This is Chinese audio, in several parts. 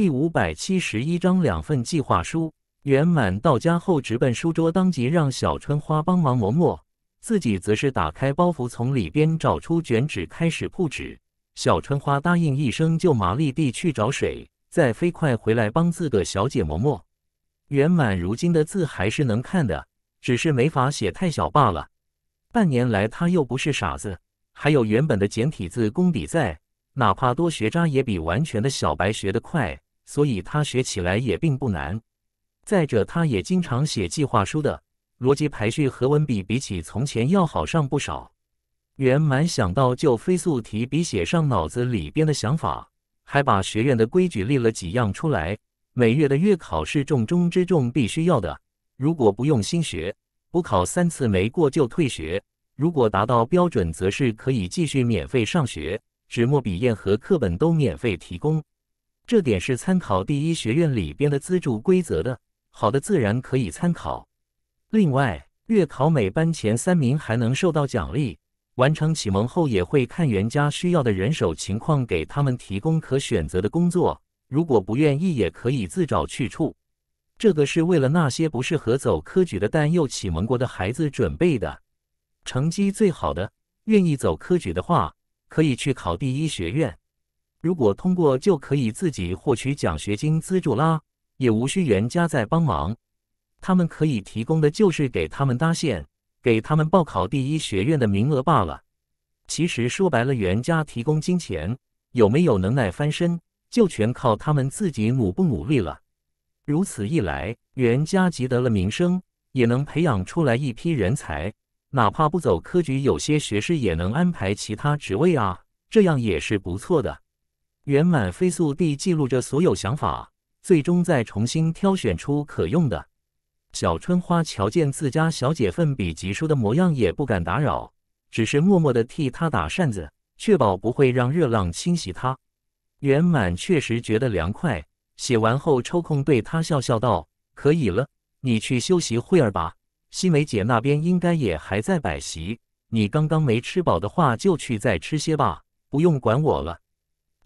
第五百七十一章两份计划书。圆满到家后，直奔书桌，当即让小春花帮忙磨墨，自己则是打开包袱，从里边找出卷纸，开始铺纸。小春花答应一声，就麻利地去找水，再飞快回来帮自个小姐磨墨。圆满如今的字还是能看的，只是没法写太小罢了。半年来，他又不是傻子，还有原本的简体字功底在，哪怕多学渣也比完全的小白学得快。所以他学起来也并不难。再者，他也经常写计划书的逻辑排序和文笔，比起从前要好上不少。圆满想到就飞速提笔写上脑子里边的想法，还把学院的规矩立了几样出来。每月的月考是重中之重，必须要的。如果不用心学，补考三次没过就退学。如果达到标准，则是可以继续免费上学，纸墨笔砚和课本都免费提供。这点是参考第一学院里边的资助规则的，好的自然可以参考。另外，月考每班前三名还能受到奖励，完成启蒙后也会看原家需要的人手情况，给他们提供可选择的工作。如果不愿意，也可以自找去处。这个是为了那些不适合走科举的但又启蒙过的孩子准备的，成绩最好的，愿意走科举的话，可以去考第一学院。如果通过就可以自己获取奖学金资助啦，也无需袁家再帮忙。他们可以提供的就是给他们搭线，给他们报考第一学院的名额罢了。其实说白了，袁家提供金钱，有没有能耐翻身，就全靠他们自己努不努力了。如此一来，袁家积得了名声，也能培养出来一批人才。哪怕不走科举，有些学士也能安排其他职位啊，这样也是不错的。圆满飞速地记录着所有想法，最终再重新挑选出可用的。小春花瞧见自家小姐奋笔疾书的模样，也不敢打扰，只是默默的替她打扇子，确保不会让热浪侵袭她。圆满确实觉得凉快，写完后抽空对她笑笑道：“可以了，你去休息会儿吧。西梅姐那边应该也还在摆席，你刚刚没吃饱的话，就去再吃些吧，不用管我了。”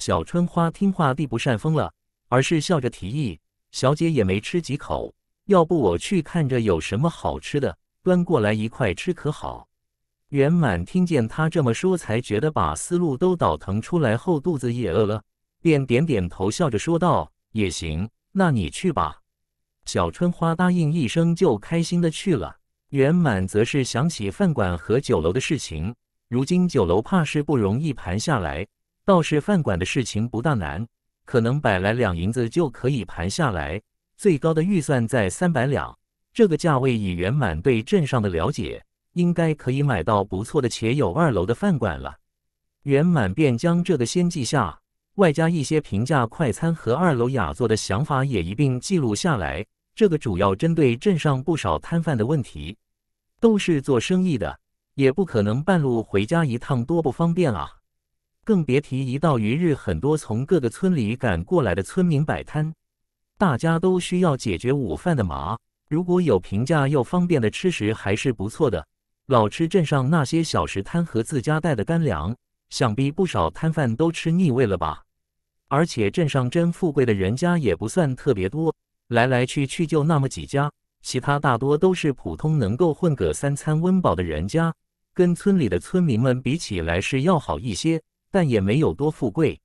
小春花听话地不扇风了，而是笑着提议：“小姐也没吃几口，要不我去看着有什么好吃的，端过来一块吃，可好？”圆满听见他这么说，才觉得把思路都倒腾出来后，肚子也饿了，便点点头，笑着说道：“也行，那你去吧。”小春花答应一声，就开心的去了。圆满则是想起饭馆和酒楼的事情，如今酒楼怕是不容易盘下来。倒是饭馆的事情不大难，可能百来两银子就可以盘下来，最高的预算在三百两。这个价位以圆满对镇上的了解，应该可以买到不错的且有二楼的饭馆了。圆满便将这个先记下，外加一些平价快餐和二楼雅座的想法也一并记录下来。这个主要针对镇上不少摊贩的问题，都是做生意的，也不可能半路回家一趟，多不方便啊。更别提一到余日，很多从各个村里赶过来的村民摆摊，大家都需要解决午饭的麻。如果有平价又方便的吃食，还是不错的。老吃镇上那些小食摊和自家带的干粮，想必不少摊贩都吃腻味了吧？而且镇上真富贵的人家也不算特别多，来来去去就那么几家，其他大多都是普通能够混个三餐温饱的人家，跟村里的村民们比起来是要好一些。但也没有多富贵，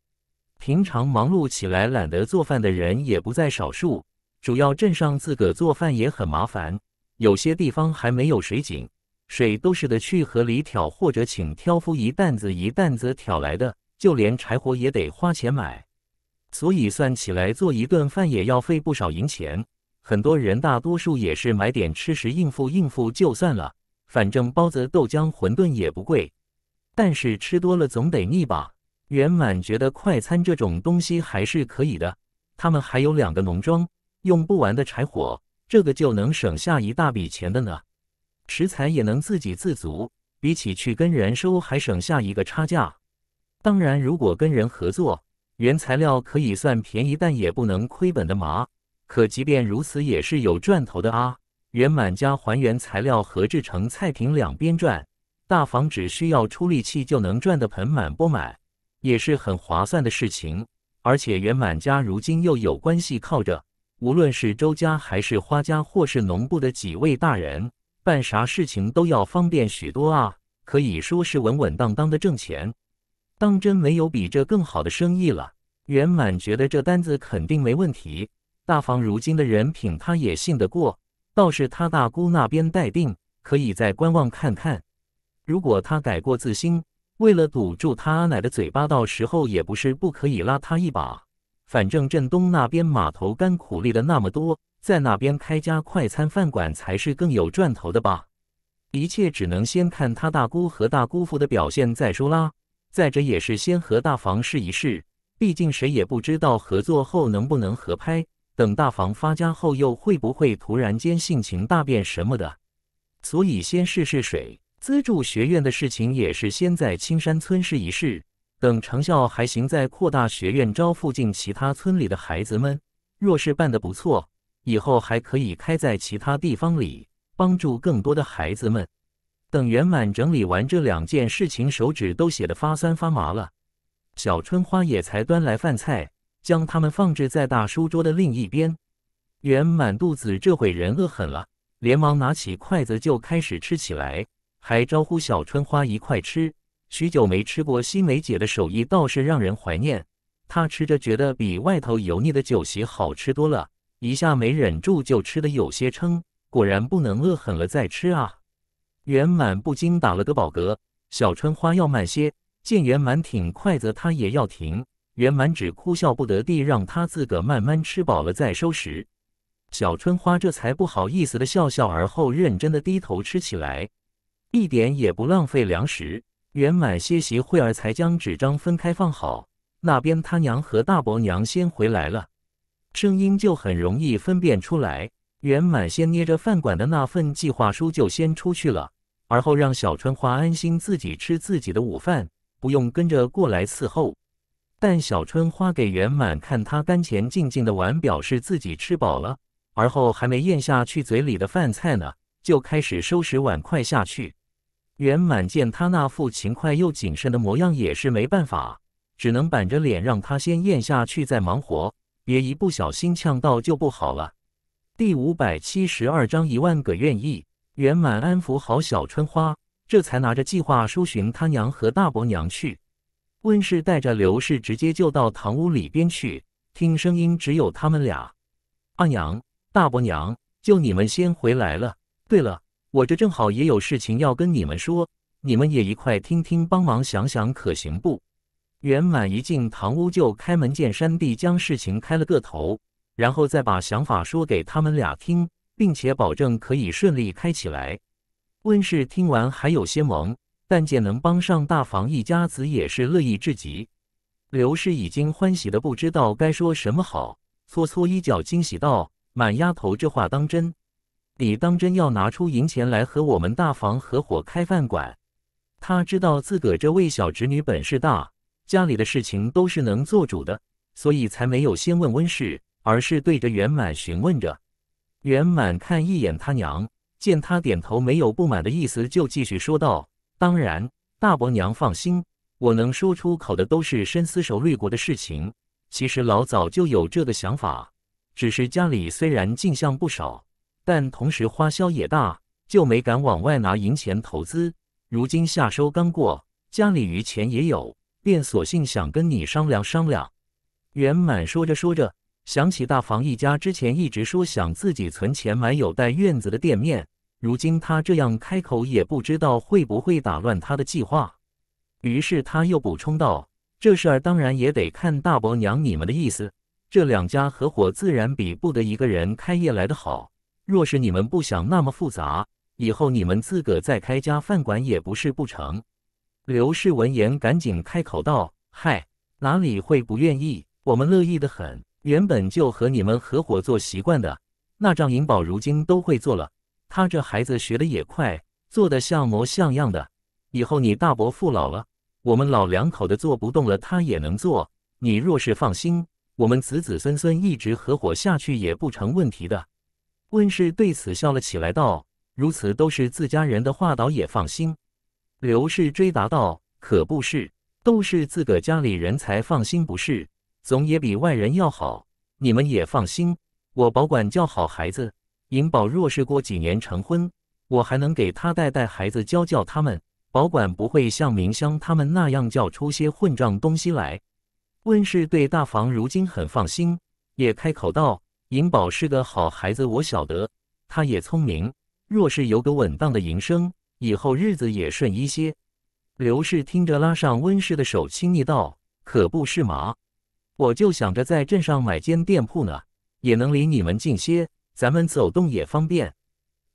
平常忙碌起来懒得做饭的人也不在少数。主要镇上自个做饭也很麻烦，有些地方还没有水井，水都是得去河里挑或者请挑夫一担子一担子挑来的，就连柴火也得花钱买。所以算起来做一顿饭也要费不少银钱。很多人大多数也是买点吃食应付应付就算了，反正包子、豆浆、馄饨也不贵。但是吃多了总得腻吧？圆满觉得快餐这种东西还是可以的。他们还有两个农庄，用不完的柴火，这个就能省下一大笔钱的呢。食材也能自给自足，比起去跟人收还省下一个差价。当然，如果跟人合作，原材料可以算便宜，但也不能亏本的嘛。可即便如此，也是有赚头的啊。圆满家还原材料和制成菜品两边赚。大房只需要出力气就能赚得盆满钵满，也是很划算的事情。而且圆满家如今又有关系靠着，无论是周家还是花家，或是农部的几位大人，办啥事情都要方便许多啊！可以说是稳稳当当的挣钱，当真没有比这更好的生意了。圆满觉得这单子肯定没问题，大房如今的人品他也信得过，倒是他大姑那边待定，可以再观望看看。如果他改过自新，为了堵住他奶的嘴巴，到时候也不是不可以拉他一把。反正镇东那边码头干苦力的那么多，在那边开家快餐饭馆才是更有赚头的吧？一切只能先看他大姑和大姑父的表现再说啦。再者也是先和大房试一试，毕竟谁也不知道合作后能不能合拍。等大房发家后，又会不会突然间性情大变什么的？所以先试试水。资助学院的事情也是先在青山村试一试，等成效还行，再扩大学院招附近其他村里的孩子们。若是办得不错，以后还可以开在其他地方里，帮助更多的孩子们。等圆满整理完这两件事情，手指都写得发酸发麻了。小春花也才端来饭菜，将它们放置在大书桌的另一边。圆满肚子这会人饿狠了，连忙拿起筷子就开始吃起来。还招呼小春花一块吃，许久没吃过西梅姐的手艺，倒是让人怀念。她吃着觉得比外头油腻的酒席好吃多了，一下没忍住就吃的有些撑，果然不能饿狠了再吃啊！圆满不禁打了个饱嗝。小春花要慢些，见圆满挺筷子，她也要停。圆满只哭笑不得地让她自个慢慢吃饱了再收拾。小春花这才不好意思的笑笑，而后认真的低头吃起来。一点也不浪费粮食。圆满歇息会儿，才将纸张分开放好。那边他娘和大伯娘先回来了，声音就很容易分辨出来。圆满先捏着饭馆的那份计划书就先出去了，而后让小春花安心自己吃自己的午饭，不用跟着过来伺候。但小春花给圆满看他干前静静的碗，表示自己吃饱了，而后还没咽下去嘴里的饭菜呢，就开始收拾碗筷下去。圆满见他那副勤快又谨慎的模样，也是没办法，只能板着脸让他先咽下去，再忙活，别一不小心呛到就不好了。第五百七十二章一万个愿意。圆满安抚好小春花，这才拿着计划书寻他娘和大伯娘去。温氏带着刘氏直接就到堂屋里边去，听声音只有他们俩。阿娘、大伯娘，就你们先回来了。对了。我这正好也有事情要跟你们说，你们也一块听听，帮忙想想可行不？圆满一进堂屋就开门见山地将事情开了个头，然后再把想法说给他们俩听，并且保证可以顺利开起来。温氏听完还有些懵，但见能帮上大房一家子也是乐意至极。刘氏已经欢喜的不知道该说什么好，搓搓衣角惊喜道：“满丫头这话当真？”你当真要拿出银钱来和我们大房合伙开饭馆？他知道自个这位小侄女本事大，家里的事情都是能做主的，所以才没有先问温氏，而是对着圆满询问着。圆满看一眼他娘，见他点头没有不满的意思，就继续说道：“当然，大伯娘放心，我能说出口的都是深思熟虑过的事情。其实老早就有这个想法，只是家里虽然进项不少。”但同时花销也大，就没敢往外拿银钱投资。如今夏收刚过，家里余钱也有，便索性想跟你商量商量。圆满说着说着，想起大房一家之前一直说想自己存钱买有带院子的店面，如今他这样开口，也不知道会不会打乱他的计划。于是他又补充道：“这事儿当然也得看大伯娘你们的意思，这两家合伙自然比不得一个人开业来的好。”若是你们不想那么复杂，以后你们自个再开家饭馆也不是不成。刘氏闻言，赶紧开口道：“嗨，哪里会不愿意？我们乐意的很。原本就和你们合伙做习惯的，那张银宝如今都会做了。他这孩子学的也快，做的像模像样的。以后你大伯父老了，我们老两口的做不动了，他也能做。你若是放心，我们子子孙孙一直合伙下去也不成问题的。”温氏对此笑了起来，道：“如此都是自家人的，话倒也放心。”刘氏追答道：“可不是，都是自个家里人才放心，不是？总也比外人要好。你们也放心，我保管教好孩子。颖宝若是过几年成婚，我还能给他带带孩子，教教他们，保管不会像明香他们那样叫出些混账东西来。”温氏对大房如今很放心，也开口道。银宝是个好孩子，我晓得，他也聪明。若是有个稳当的营生，以后日子也顺一些。刘氏听着，拉上温氏的手，亲昵道：“可不是嘛，我就想着在镇上买间店铺呢，也能离你们近些，咱们走动也方便。”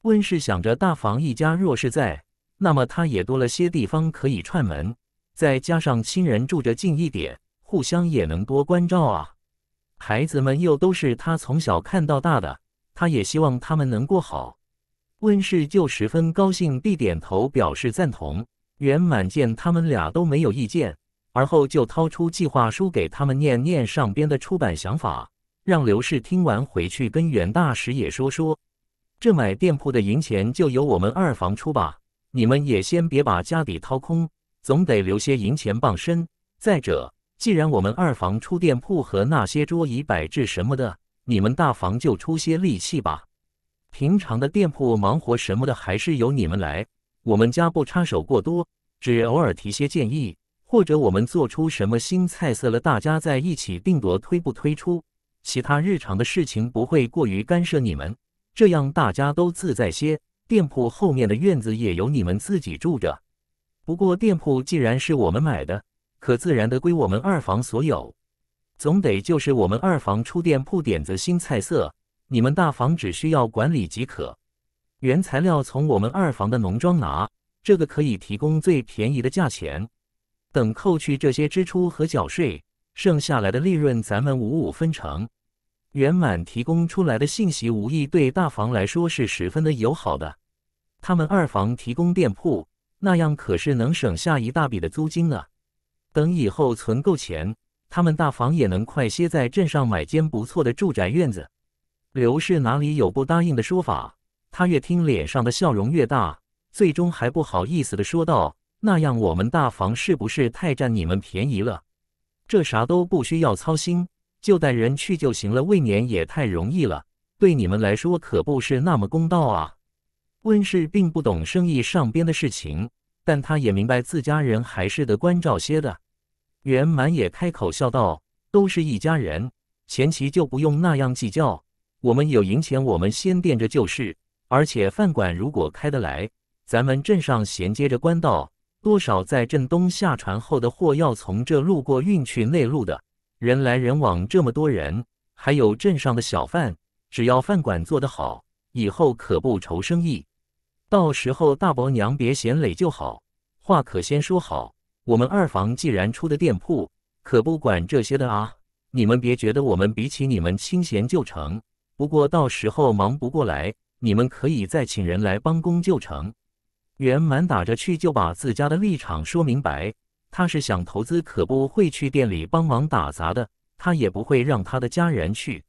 温氏想着，大房一家若是在，那么他也多了些地方可以串门，再加上亲人住着近一点，互相也能多关照啊。孩子们又都是他从小看到大的，他也希望他们能过好。温氏就十分高兴地点头表示赞同。袁满见他们俩都没有意见，而后就掏出计划书给他们念，念上边的出版想法，让刘氏听完回去跟袁大时也说说。这买店铺的银钱就由我们二房出吧，你们也先别把家底掏空，总得留些银钱傍身。再者，既然我们二房出店铺和那些桌椅摆置什么的，你们大房就出些力气吧。平常的店铺忙活什么的，还是由你们来。我们家不插手过多，只偶尔提些建议，或者我们做出什么新菜色了，大家在一起定夺推不推出。其他日常的事情不会过于干涉你们，这样大家都自在些。店铺后面的院子也由你们自己住着。不过店铺既然是我们买的。可自然的归我们二房所有，总得就是我们二房出店铺点子、新菜色，你们大房只需要管理即可。原材料从我们二房的农庄拿，这个可以提供最便宜的价钱。等扣去这些支出和缴税，剩下来的利润咱们五五分成。圆满提供出来的信息无疑对大房来说是十分的友好的。他们二房提供店铺，那样可是能省下一大笔的租金呢。等以后存够钱，他们大房也能快些在镇上买间不错的住宅院子。刘氏哪里有不答应的说法？他越听脸上的笑容越大，最终还不好意思的说道：“那样我们大房是不是太占你们便宜了？这啥都不需要操心，就带人去就行了，未免也太容易了。对你们来说可不是那么公道啊。”温氏并不懂生意上边的事情。但他也明白，自家人还是得关照些的。袁满也开口笑道：“都是一家人，前期就不用那样计较。我们有银钱，我们先垫着就是。而且饭馆如果开得来，咱们镇上衔接着官道，多少在镇东下船后的货要从这路过运去内陆的，人来人往这么多人，还有镇上的小贩，只要饭馆做得好，以后可不愁生意。”到时候大伯娘别嫌累就好，话可先说好。我们二房既然出的店铺，可不管这些的啊。你们别觉得我们比起你们清闲就成，不过到时候忙不过来，你们可以再请人来帮工就成。圆满打着去就把自家的立场说明白，他是想投资，可不会去店里帮忙打杂的，他也不会让他的家人去。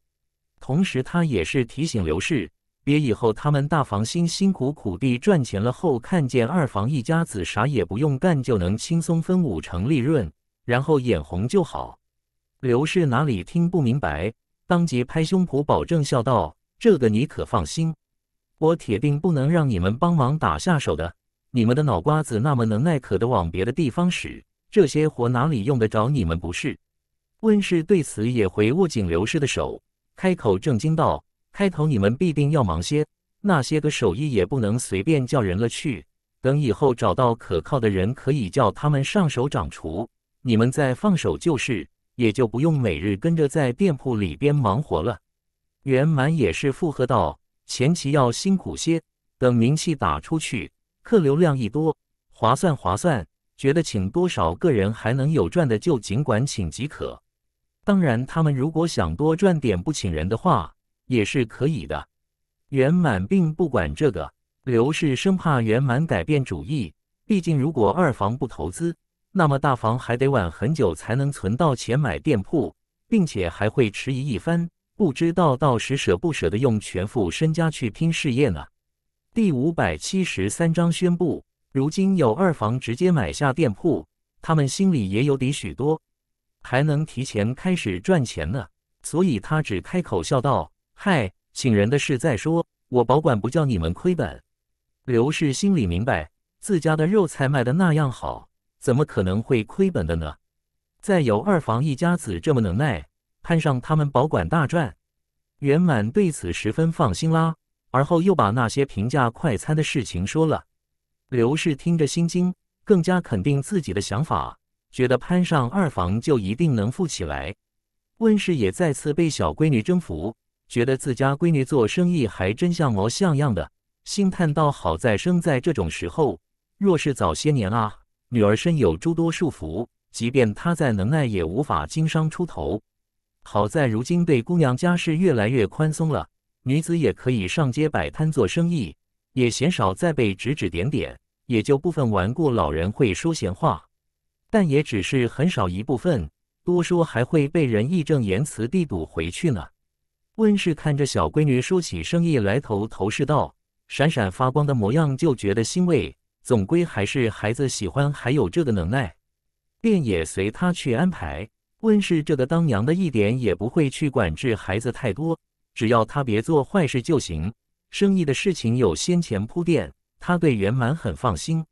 同时，他也是提醒刘氏。别以后他们大房辛辛苦苦地赚钱了后，看见二房一家子啥也不用干就能轻松分五成利润，然后眼红就好。刘氏哪里听不明白，当即拍胸脯保证，笑道：“这个你可放心，我铁定不能让你们帮忙打下手的。你们的脑瓜子那么能耐，可得往别的地方使，这些活哪里用得着你们不是？”温氏对此也回握紧刘氏的手，开口正经道。开头你们必定要忙些，那些个手艺也不能随便叫人了去。等以后找到可靠的人，可以叫他们上手掌厨，你们再放手就是，也就不用每日跟着在店铺里边忙活了。圆满也是附和道：“前期要辛苦些，等名气打出去，客流量一多，划算划算。觉得请多少个人还能有赚的，就尽管请即可。当然，他们如果想多赚点，不请人的话。”也是可以的，圆满并不管这个。刘氏生怕圆满改变主意，毕竟如果二房不投资，那么大房还得晚很久才能存到钱买店铺，并且还会迟疑一番，不知道到时舍不舍得用全副身家去拼事业呢。第五百七十三章宣布，如今有二房直接买下店铺，他们心里也有底许多，还能提前开始赚钱呢。所以，他只开口笑道。嗨，请人的事再说，我保管不叫你们亏本。刘氏心里明白，自家的肉菜卖的那样好，怎么可能会亏本的呢？再有二房一家子这么能耐，攀上他们保管大赚。圆满对此十分放心啦。而后又把那些平价快餐的事情说了。刘氏听着心惊，更加肯定自己的想法，觉得攀上二房就一定能富起来。温氏也再次被小闺女征服。觉得自家闺女做生意还真像模像样的，心叹道：“好在生在这种时候，若是早些年啊，女儿身有诸多束缚，即便她再能耐，也无法经商出头。好在如今对姑娘家事越来越宽松了，女子也可以上街摆摊做生意，也鲜少再被指指点点，也就部分顽固老人会说闲话，但也只是很少一部分，多说还会被人义正言辞地堵回去呢。”温氏看着小闺女说起生意来头头是道、闪闪发光的模样，就觉得欣慰。总归还是孩子喜欢，还有这个能耐，便也随他去安排。温氏这个当娘的，一点也不会去管制孩子太多，只要她别做坏事就行。生意的事情有先前铺垫，他对圆满很放心。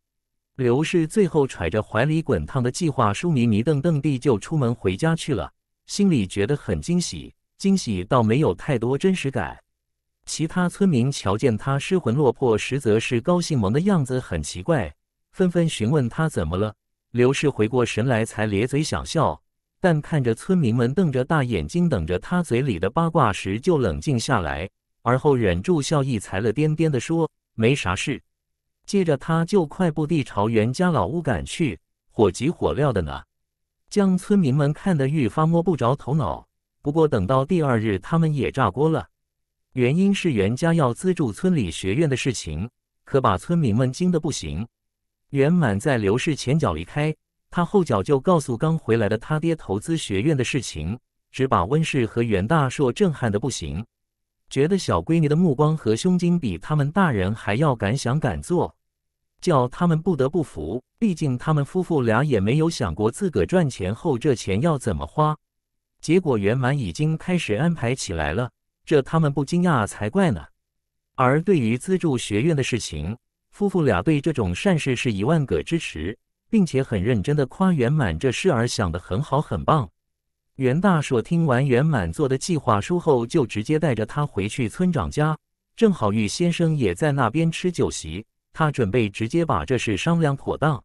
刘氏最后揣着怀里滚烫的计划，书迷迷瞪瞪地就出门回家去了，心里觉得很惊喜。惊喜倒没有太多真实感，其他村民瞧见他失魂落魄，实则是高兴萌的样子很奇怪，纷纷询问他怎么了。刘氏回过神来，才咧嘴想笑，但看着村民们瞪着大眼睛等着他嘴里的八卦时，就冷静下来，而后忍住笑意，才乐颠颠地说没啥事。接着他就快步地朝袁家老屋赶去，火急火燎的呢，将村民们看得愈发摸不着头脑。不过，等到第二日，他们也炸锅了。原因是袁家要资助村里学院的事情，可把村民们惊得不行。袁满在刘氏前脚离开，他后脚就告诉刚回来的他爹投资学院的事情，只把温氏和袁大硕震撼的不行，觉得小闺女的目光和胸襟比他们大人还要敢想敢做，叫他们不得不服。毕竟他们夫妇俩也没有想过自个赚钱后这钱要怎么花。结果圆满已经开始安排起来了，这他们不惊讶才怪呢。而对于资助学院的事情，夫妇俩对这种善事是一万个支持，并且很认真的夸圆满这事儿想得很好，很棒。袁大硕听完圆满做的计划书后，就直接带着他回去村长家，正好玉先生也在那边吃酒席，他准备直接把这事商量妥当。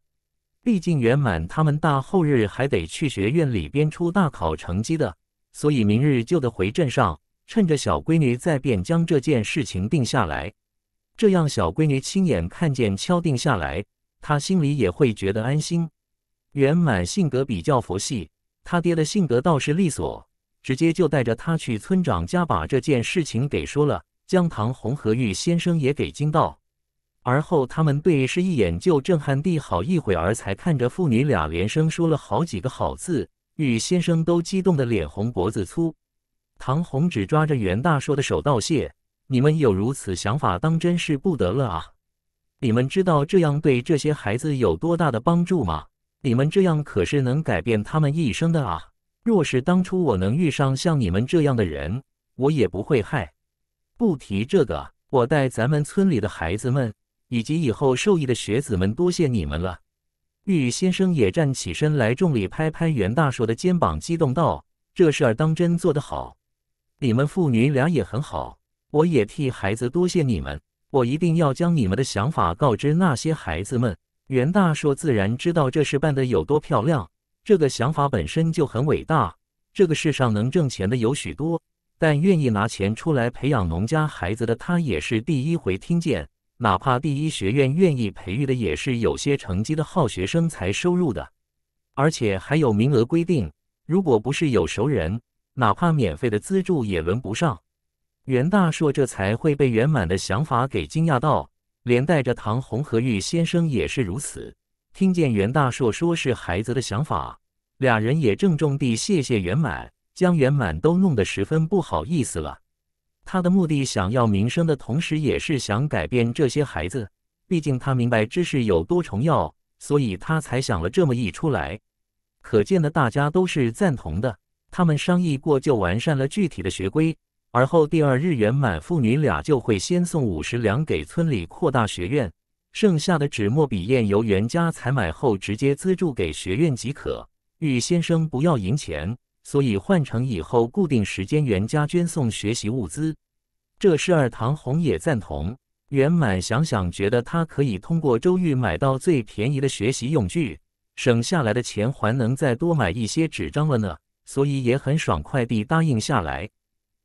毕竟圆满他们大后日还得去学院里边出大考成绩的，所以明日就得回镇上，趁着小闺女在便将这件事情定下来，这样小闺女亲眼看见敲定下来，她心里也会觉得安心。圆满性格比较佛系，他爹的性格倒是利索，直接就带着他去村长家把这件事情给说了，将唐红和玉先生也给惊到。而后，他们对视一眼，就震撼地好一会儿，才看着父女俩连声说了好几个“好”字。玉先生都激动得脸红脖子粗。唐红只抓着袁大说的手道谢：“你们有如此想法，当真是不得了啊！你们知道这样对这些孩子有多大的帮助吗？你们这样可是能改变他们一生的啊！若是当初我能遇上像你们这样的人，我也不会害。不提这个，我带咱们村里的孩子们。”以及以后受益的学子们，多谢你们了。玉先生也站起身来，重力拍拍袁大硕的肩膀，激动道：“这事儿当真做得好，你们父女俩也很好，我也替孩子多谢你们。我一定要将你们的想法告知那些孩子们。”袁大硕自然知道这事办得有多漂亮，这个想法本身就很伟大。这个世上能挣钱的有许多，但愿意拿钱出来培养农家孩子的，他也是第一回听见。哪怕第一学院愿意培育的也是有些成绩的好学生才收入的，而且还有名额规定。如果不是有熟人，哪怕免费的资助也轮不上。袁大硕这才会被圆满的想法给惊讶到，连带着唐红和玉先生也是如此。听见袁大硕说是孩子的想法，俩人也郑重地谢谢圆满，将圆满都弄得十分不好意思了。他的目的想要名声的同时，也是想改变这些孩子。毕竟他明白知识有多重要，所以他才想了这么一出来。可见的，大家都是赞同的。他们商议过，就完善了具体的学规。而后第二日圆满，父女俩就会先送五十两给村里扩大学院，剩下的纸墨笔砚由袁家采买后直接资助给学院即可。玉先生不要银钱。所以换成以后固定时间袁家捐送学习物资，这事儿唐红也赞同。圆满想想觉得他可以通过周玉买到最便宜的学习用具，省下来的钱还能再多买一些纸张了呢，所以也很爽快地答应下来。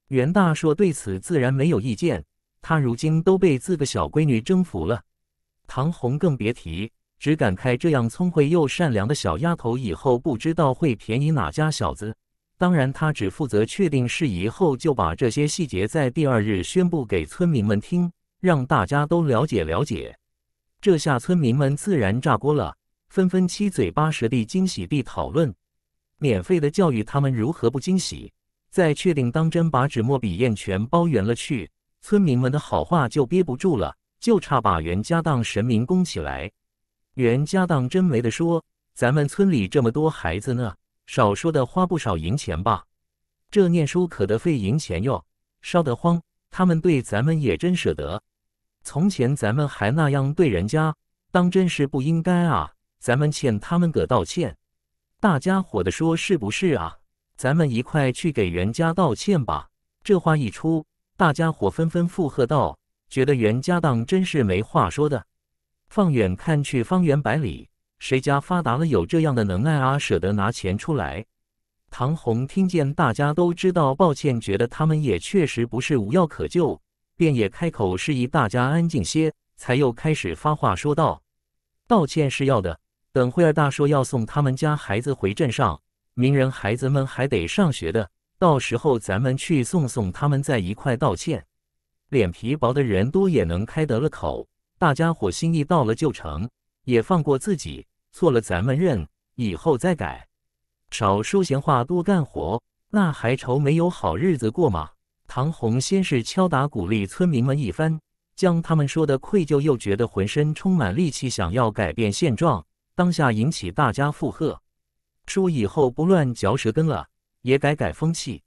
袁大硕对此自然没有意见，他如今都被自个小闺女征服了，唐红更别提，只感慨这样聪慧又善良的小丫头以后不知道会便宜哪家小子。当然，他只负责确定事宜后，就把这些细节在第二日宣布给村民们听，让大家都了解了解。这下村民们自然炸锅了，纷纷七嘴八舌地惊喜地讨论。免费的教育，他们如何不惊喜？在确定当真把纸墨笔砚全包圆了去，村民们的好话就憋不住了，就差把袁家当神明供起来。袁家当真没得说，咱们村里这么多孩子呢。少说的花不少银钱吧，这念书可得费银钱哟，烧得慌。他们对咱们也真舍得。从前咱们还那样对人家，当真是不应该啊！咱们欠他们个道歉。大家伙的说是不是啊？咱们一块去给袁家道歉吧。这话一出，大家伙纷纷附和道，觉得袁家当真是没话说的。放眼看去，方圆百里。谁家发达了有这样的能耐啊，舍得拿钱出来？唐红听见大家都知道，抱歉，觉得他们也确实不是无药可救，便也开口示意大家安静些，才又开始发话说道：“道歉是要的，等会儿大叔要送他们家孩子回镇上，名人孩子们还得上学的，到时候咱们去送送他们，在一块道歉。脸皮薄的人多也能开得了口，大家伙心意到了就成，也放过自己。”错了，咱们认，以后再改。少说闲话，多干活，那还愁没有好日子过吗？唐红先是敲打鼓励村民们一番，将他们说的愧疚，又觉得浑身充满力气，想要改变现状。当下引起大家附和，说以后不乱嚼舌根了，也改改风气。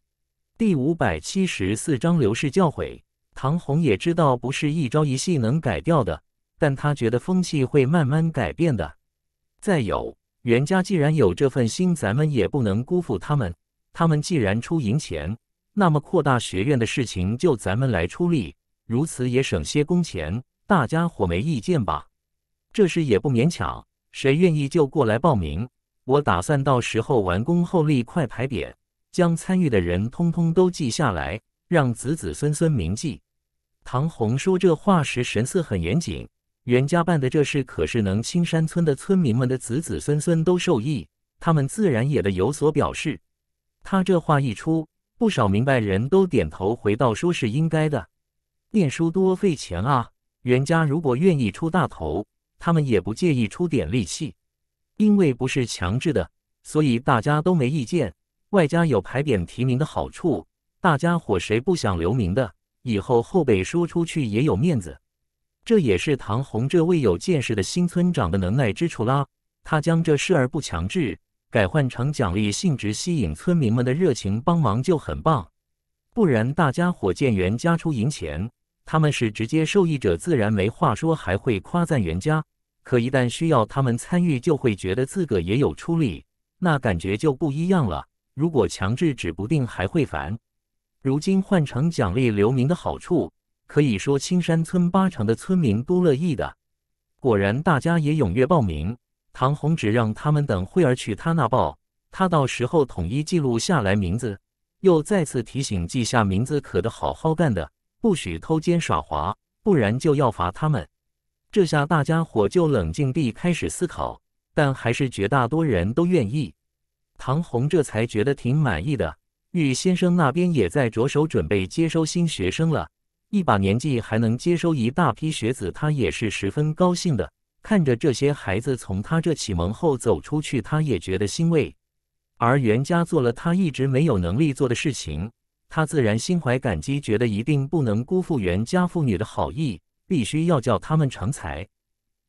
第五百七十四章刘氏教诲。唐红也知道不是一朝一夕能改掉的，但他觉得风气会慢慢改变的。再有袁家既然有这份心，咱们也不能辜负他们。他们既然出银钱，那么扩大学院的事情就咱们来出力，如此也省些工钱。大家伙没意见吧？这事也不勉强，谁愿意就过来报名。我打算到时候完工后立块牌匾，将参与的人通通都记下来，让子子孙孙铭记。唐红说这话时神色很严谨。袁家办的这事可是能青山村的村民们的子子孙孙都受益，他们自然也得有所表示。他这话一出，不少明白人都点头，回道：“说是应该的。念书多费钱啊，袁家如果愿意出大头，他们也不介意出点力气，因为不是强制的，所以大家都没意见。外加有牌匾提名的好处，大家伙谁不想留名的？以后后辈说出去也有面子。这也是唐红这位有见识的新村长的能耐之处啦。他将这事而不强制，改换成奖励性质，吸引村民们的热情帮忙就很棒。不然大家伙见袁家出银钱，他们是直接受益者，自然没话说，还会夸赞袁家。可一旦需要他们参与，就会觉得自个也有出力，那感觉就不一样了。如果强制，指不定还会烦。如今换成奖励留名的好处。可以说青山村八成的村民都乐意的，果然大家也踊跃报名。唐红只让他们等会儿去他那报，他到时候统一记录下来名字，又再次提醒记下名字可得好好干的，不许偷奸耍滑，不然就要罚他们。这下大家伙就冷静地开始思考，但还是绝大多数人都愿意。唐红这才觉得挺满意的。玉先生那边也在着手准备接收新学生了。一把年纪还能接收一大批学子，他也是十分高兴的。看着这些孩子从他这启蒙后走出去，他也觉得欣慰。而袁家做了他一直没有能力做的事情，他自然心怀感激，觉得一定不能辜负袁家父女的好意，必须要叫他们成才。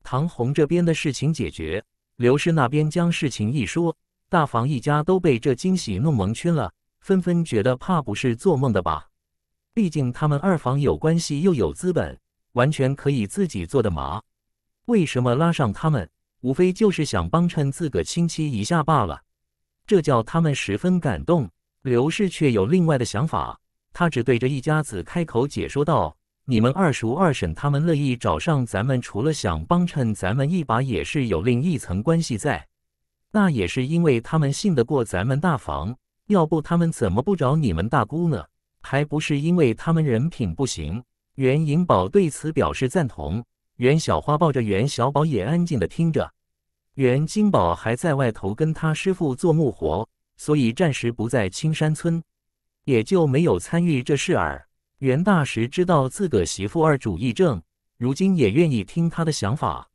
唐红这边的事情解决，刘氏那边将事情一说，大房一家都被这惊喜弄蒙圈了，纷纷觉得怕不是做梦的吧。毕竟他们二房有关系又有资本，完全可以自己做的麻。为什么拉上他们？无非就是想帮衬自个亲戚一下罢了。这叫他们十分感动。刘氏却有另外的想法，他只对着一家子开口解说道：“你们二叔二婶他们乐意找上咱们，除了想帮衬咱们一把，也是有另一层关系在。那也是因为他们信得过咱们大房，要不他们怎么不找你们大姑呢？”还不是因为他们人品不行。袁银宝对此表示赞同。袁小花抱着袁小宝也安静的听着。袁金宝还在外头跟他师傅做木活，所以暂时不在青山村，也就没有参与这事儿。袁大石知道自个媳妇二主意正，如今也愿意听他的想法。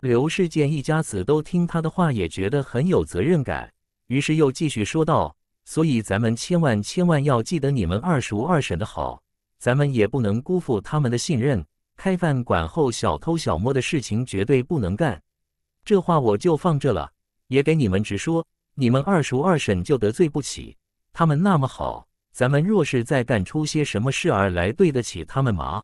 刘世见一家子都听他的话，也觉得很有责任感，于是又继续说道。所以咱们千万千万要记得你们二叔二婶的好，咱们也不能辜负他们的信任。开饭馆后，小偷小摸的事情绝对不能干。这话我就放这了，也给你们直说，你们二叔二婶就得罪不起，他们那么好，咱们若是再干出些什么事儿来，对得起他们吗？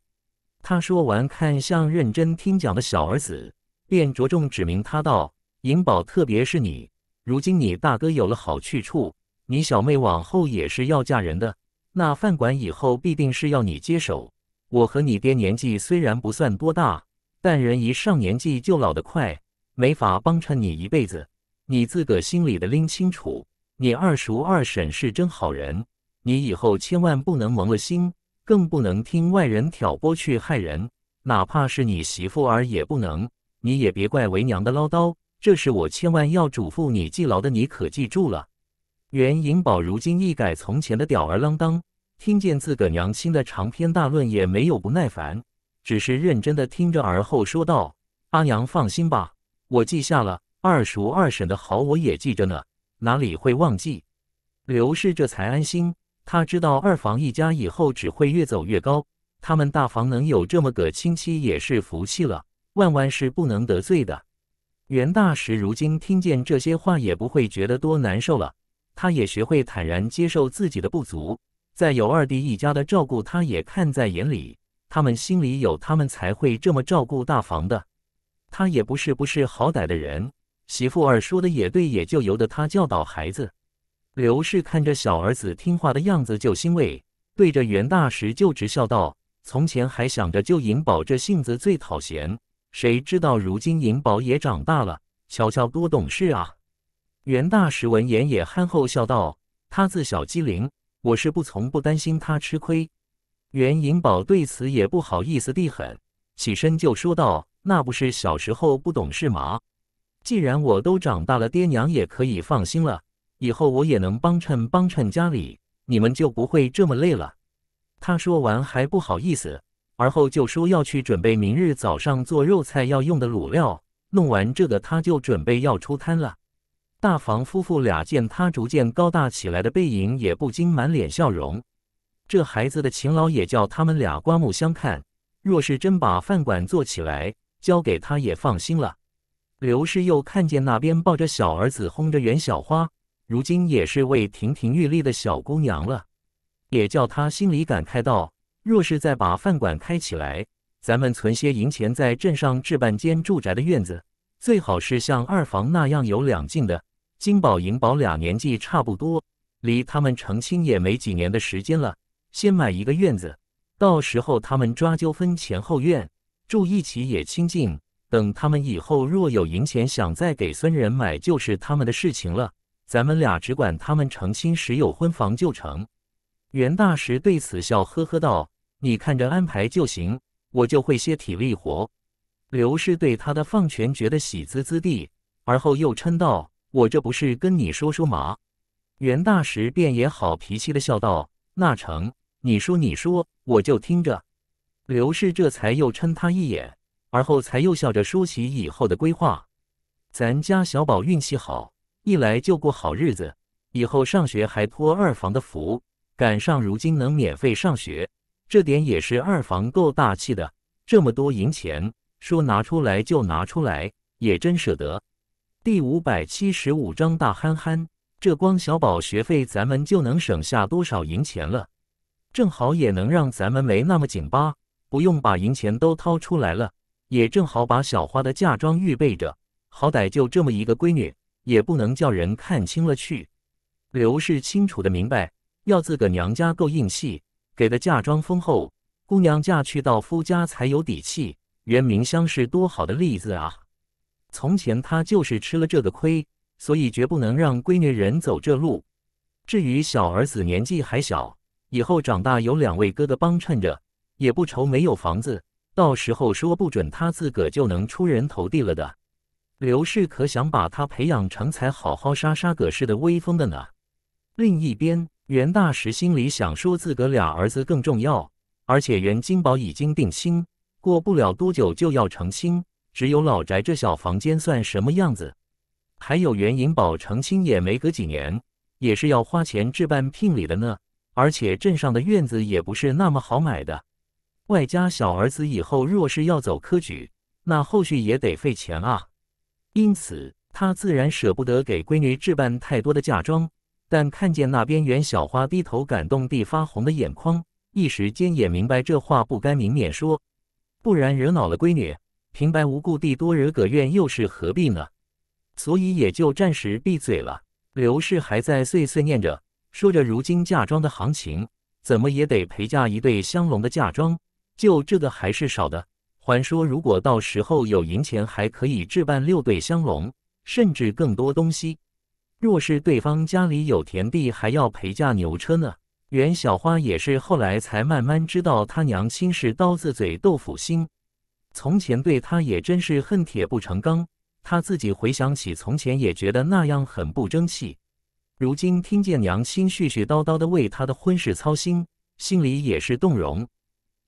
他说完，看向认真听讲的小儿子，便着重指明他道：“银宝，特别是你，如今你大哥有了好去处。”你小妹往后也是要嫁人的，那饭馆以后必定是要你接手。我和你爹年纪虽然不算多大，但人一上年纪就老得快，没法帮衬你一辈子。你自个心里的拎清楚。你二叔二婶是真好人，你以后千万不能蒙了心，更不能听外人挑拨去害人，哪怕是你媳妇儿也不能。你也别怪为娘的唠叨，这事我千万要嘱咐你记牢的，你可记住了。袁银宝如今一改从前的吊儿郎当，听见自个娘亲的长篇大论也没有不耐烦，只是认真的听着，而后说道：“阿娘放心吧，我记下了。二叔二婶的好我也记着呢，哪里会忘记？”刘氏这才安心，他知道二房一家以后只会越走越高，他们大房能有这么个亲戚也是福气了，万万是不能得罪的。袁大石如今听见这些话也不会觉得多难受了。他也学会坦然接受自己的不足，在有二弟一家的照顾，他也看在眼里。他们心里有他们，才会这么照顾大房的。他也不是不是好歹的人，媳妇儿说的也对，也就由得他教导孩子。刘氏看着小儿子听话的样子就欣慰，对着袁大石就直笑道：“从前还想着就银宝这性子最讨嫌，谁知道如今银宝也长大了，瞧瞧多懂事啊！”袁大石闻言也憨厚笑道：“他自小机灵，我是不从不担心他吃亏。”袁银宝对此也不好意思地很，起身就说道：“那不是小时候不懂事吗？既然我都长大了，爹娘也可以放心了。以后我也能帮衬帮衬家里，你们就不会这么累了。”他说完还不好意思，而后就说要去准备明日早上做肉菜要用的卤料。弄完这个，他就准备要出摊了。大房夫妇俩见他逐渐高大起来的背影，也不禁满脸笑容。这孩子的勤劳也叫他们俩刮目相看。若是真把饭馆做起来，交给他也放心了。刘氏又看见那边抱着小儿子哄着袁小花，如今也是位亭亭玉立的小姑娘了，也叫他心里感慨道：若是再把饭馆开起来，咱们存些银钱在镇上置办间住宅的院子，最好是像二房那样有两进的。金宝、银宝俩年纪差不多，离他们成亲也没几年的时间了。先买一个院子，到时候他们抓阄分前后院，住一起也清净。等他们以后若有银钱，想再给孙人买，就是他们的事情了。咱们俩只管他们成亲时有婚房就成。袁大石对此笑呵呵道：“你看着安排就行，我就会些体力活。”刘氏对他的放权觉得喜滋滋地，而后又嗔道。我这不是跟你说说嘛，袁大石便也好脾气的笑道：“那成，你说你说，我就听着。”刘氏这才又嗔他一眼，而后才又笑着说起以后的规划：“咱家小宝运气好，一来就过好日子，以后上学还托二房的福，赶上如今能免费上学，这点也是二房够大气的，这么多银钱说拿出来就拿出来，也真舍得。”第五百七十五章大憨憨，这光小宝学费，咱们就能省下多少银钱了？正好也能让咱们没那么紧巴，不用把银钱都掏出来了，也正好把小花的嫁妆预备着。好歹就这么一个闺女，也不能叫人看轻了去。刘氏清楚的明白，要自个娘家够硬气，给的嫁妆丰厚，姑娘嫁去到夫家才有底气。袁明香是多好的例子啊！从前他就是吃了这个亏，所以绝不能让闺女人走这路。至于小儿子年纪还小，以后长大有两位哥的帮衬着，也不愁没有房子。到时候说不准他自个就能出人头地了的。刘氏可想把他培养成才，好好杀杀葛氏的威风的呢。另一边，袁大石心里想说，自个俩儿子更重要，而且袁金宝已经定亲，过不了多久就要成亲。只有老宅这小房间算什么样子？还有袁银宝成亲也没隔几年，也是要花钱置办聘礼的呢。而且镇上的院子也不是那么好买的，外加小儿子以后若是要走科举，那后续也得费钱啊。因此，他自然舍不得给闺女置办太多的嫁妆。但看见那边袁小花低头感动地发红的眼眶，一时间也明白这话不该明面说，不然惹恼了闺女。平白无故地多惹葛怨又是何必呢？所以也就暂时闭嘴了。刘氏还在碎碎念着，说着如今嫁妆的行情，怎么也得陪嫁一对香龙的嫁妆，就这个还是少的。还说如果到时候有银钱，还可以置办六对香龙，甚至更多东西。若是对方家里有田地，还要陪嫁牛车呢。袁小花也是后来才慢慢知道，他娘亲是刀子嘴豆腐心。从前对他也真是恨铁不成钢，他自己回想起从前也觉得那样很不争气。如今听见娘心絮絮叨叨的为他的婚事操心，心里也是动容。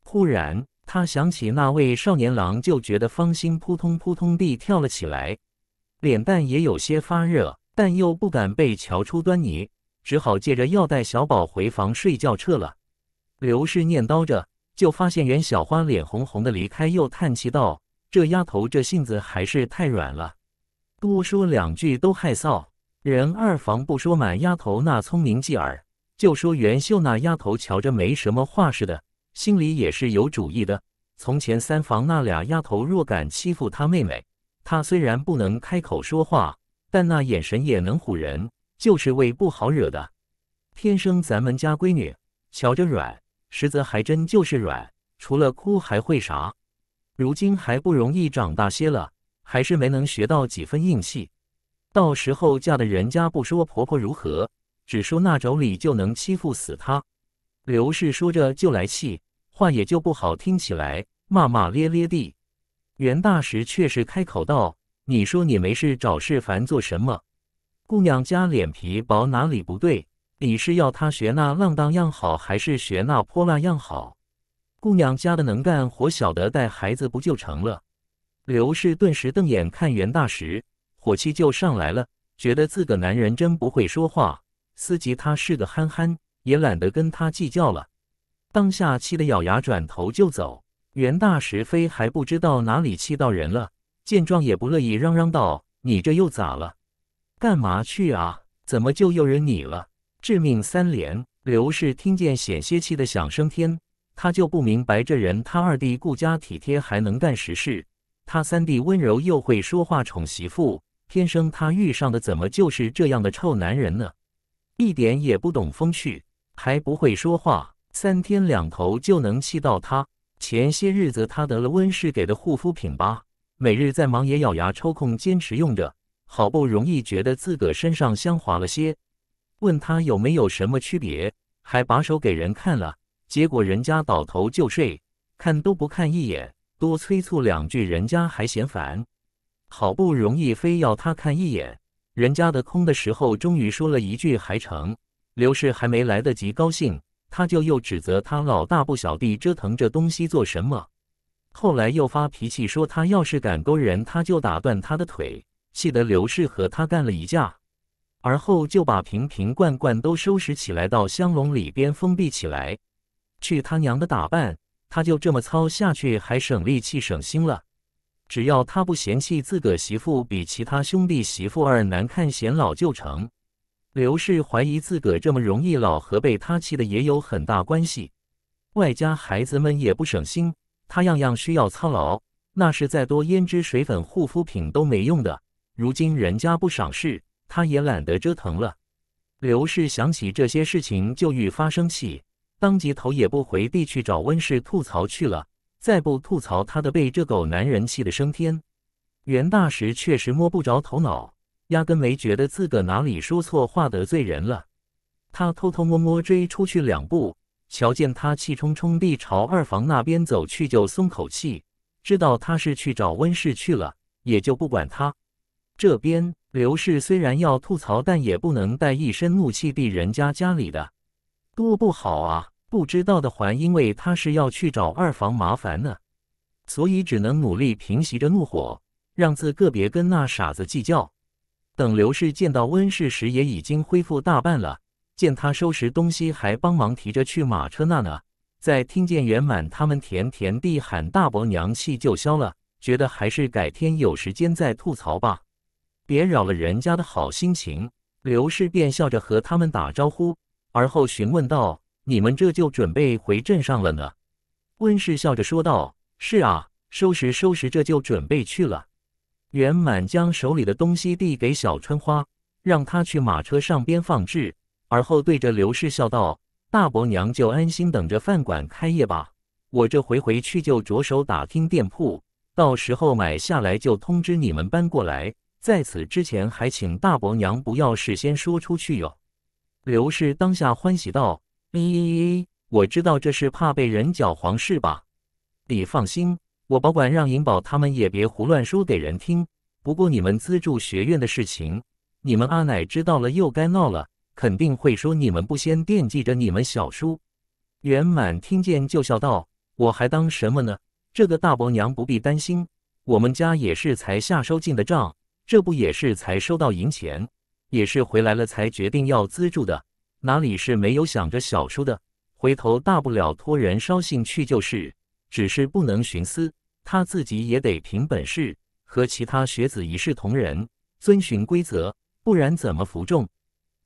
忽然，他想起那位少年郎，就觉得芳心扑通扑通地跳了起来，脸蛋也有些发热，但又不敢被瞧出端倪，只好借着要带小宝回房睡觉，撤了。刘氏念叨着。就发现袁小花脸红红的离开，又叹气道：“这丫头这性子还是太软了，多说两句都害臊。人二房不说满丫头那聪明劲儿，就说袁秀那丫头，瞧着没什么话似的，心里也是有主意的。从前三房那俩丫头若敢欺负她妹妹，她虽然不能开口说话，但那眼神也能唬人，就是为不好惹的。天生咱们家闺女，瞧着软。”实则还真就是软，除了哭还会啥？如今还不容易长大些了，还是没能学到几分硬气。到时候嫁的人家不说婆婆如何，只说那妯娌就能欺负死她。刘氏说着就来气，话也就不好听起来，骂骂咧咧地。袁大石却是开口道：“你说你没事找事烦做什么？姑娘家脸皮薄哪里不对？”你是要他学那浪荡样好，还是学那泼辣样好？姑娘家的能干活，晓得带孩子不就成了？刘氏顿时瞪眼看袁大石，火气就上来了，觉得自个男人真不会说话。思及他是个憨憨，也懒得跟他计较了，当下气得咬牙转头就走。袁大石非还不知道哪里气到人了，见状也不乐意，嚷嚷道：“你这又咋了？干嘛去啊？怎么就又惹你了？”致命三连，刘氏听见险些气得想升天。他就不明白，这人他二弟顾家体贴还能干实事，他三弟温柔又会说话宠媳妇，天生他遇上的怎么就是这样的臭男人呢？一点也不懂风趣，还不会说话，三天两头就能气到他。前些日子他得了温氏给的护肤品吧，每日在忙也咬牙抽空坚持用着，好不容易觉得自个身上香滑了些。问他有没有什么区别，还把手给人看了，结果人家倒头就睡，看都不看一眼，多催促两句人家还嫌烦，好不容易非要他看一眼，人家的空的时候终于说了一句还成，刘氏还没来得及高兴，他就又指责他老大不小地折腾这东西做什么，后来又发脾气说他要是敢勾人，他就打断他的腿，气得刘氏和他干了一架。而后就把瓶瓶罐罐都收拾起来，到香笼里边封闭起来。去他娘的打扮！他就这么操下去，还省力气省心了。只要他不嫌弃自个媳妇比其他兄弟媳妇儿难看显老就成。刘氏怀疑自个这么容易老，和被他气的也有很大关系。外加孩子们也不省心，他样样需要操劳，那是再多胭脂水粉护肤品都没用的。如今人家不赏识。他也懒得折腾了。刘氏想起这些事情，就愈发生气，当即头也不回地去找温氏吐槽去了。再不吐槽，他的被这狗男人气的升天。袁大石确实摸不着头脑，压根没觉得自个哪里说错话得罪人了。他偷偷摸摸追出去两步，瞧见他气冲冲地朝二房那边走去，就松口气，知道他是去找温氏去了，也就不管他。这边。刘氏虽然要吐槽，但也不能带一身怒气地人家家里的，多不好啊！不知道的还因为他是要去找二房麻烦呢，所以只能努力平息着怒火，让自个别跟那傻子计较。等刘氏见到温氏时，也已经恢复大半了。见他收拾东西，还帮忙提着去马车那呢。在听见圆满他们甜甜地喊大伯娘，气就消了，觉得还是改天有时间再吐槽吧。别扰了人家的好心情，刘氏便笑着和他们打招呼，而后询问道：“你们这就准备回镇上了呢？”温氏笑着说道：“是啊，收拾收拾，这就准备去了。”袁满将手里的东西递给小春花，让她去马车上边放置，而后对着刘氏笑道：“大伯娘就安心等着饭馆开业吧，我这回回去就着手打听店铺，到时候买下来就通知你们搬过来。”在此之前，还请大伯娘不要事先说出去哟。刘氏当下欢喜道：“咦，我知道这是怕被人搅黄是吧？你放心，我保管让银宝他们也别胡乱说给人听。不过你们资助学院的事情，你们阿奶知道了又该闹了，肯定会说你们不先惦记着你们小叔。”圆满听见就笑道：“我还当什么呢？这个大伯娘不必担心，我们家也是才下收进的账。”这不也是才收到银钱，也是回来了才决定要资助的，哪里是没有想着小叔的？回头大不了托人捎信去就是，只是不能徇私，他自己也得凭本事，和其他学子一视同仁，遵循规则，不然怎么服众？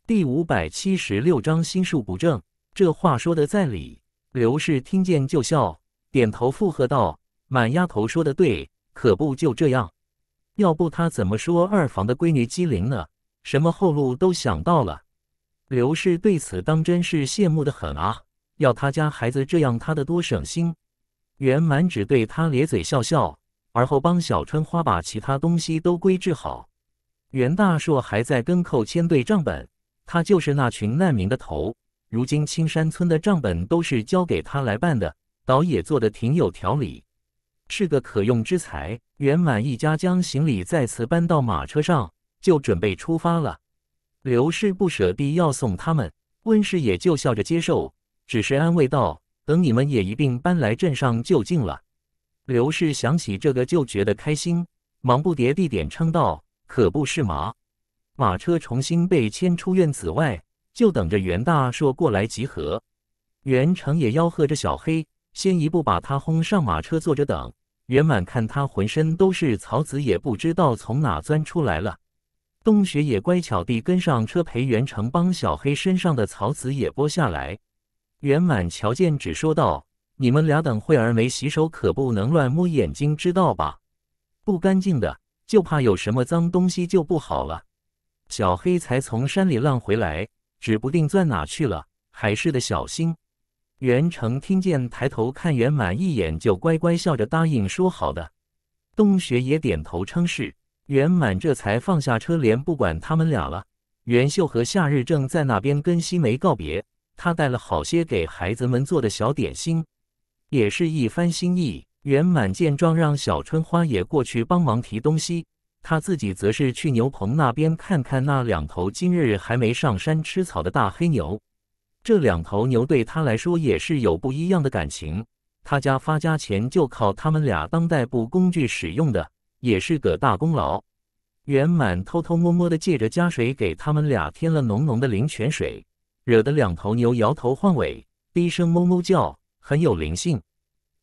第五百七十六章心术不正，这话说的在理。刘氏听见就笑，点头附和道：“满丫头说的对，可不就这样。”要不他怎么说二房的闺女机灵呢？什么后路都想到了。刘氏对此当真是羡慕的很啊！要他家孩子这样，他的多省心。袁满只对他咧嘴笑笑，而后帮小春花把其他东西都归置好。袁大硕还在跟寇谦对账本，他就是那群难民的头。如今青山村的账本都是交给他来办的，倒也做的挺有条理，是个可用之才。袁满一家将行李再次搬到马车上，就准备出发了。刘氏不舍地要送他们，温氏也就笑着接受，只是安慰道：“等你们也一并搬来镇上就近了。”刘氏想起这个就觉得开心，忙不迭地点称道：“可不是嘛！”马车重新被牵出院子外，就等着袁大硕过来集合。袁成也吆喝着小黑，先一步把他轰上马车坐着等。圆满看他浑身都是草籽，也不知道从哪钻出来了。冬雪也乖巧地跟上车，陪袁成帮小黑身上的草籽也剥下来。圆满瞧见，只说道：“你们俩等会儿没洗手，可不能乱摸眼睛，知道吧？不干净的，就怕有什么脏东西，就不好了。小黑才从山里浪回来，指不定钻哪去了，还是得小心。”袁成听见，抬头看袁满一眼，就乖乖笑着答应说：“好的。”冬雪也点头称是。袁满这才放下车帘，不管他们俩了。袁秀和夏日正在那边跟西梅告别，他带了好些给孩子们做的小点心，也是一番心意。袁满见状，让小春花也过去帮忙提东西，他自己则是去牛棚那边看看那两头今日还没上山吃草的大黑牛。这两头牛对他来说也是有不一样的感情。他家发家前就靠他们俩当代步工具使用的，也是个大功劳。圆满偷偷摸摸的借着加水给他们俩添了浓浓的灵泉水，惹得两头牛摇头晃尾，低声哞哞叫，很有灵性。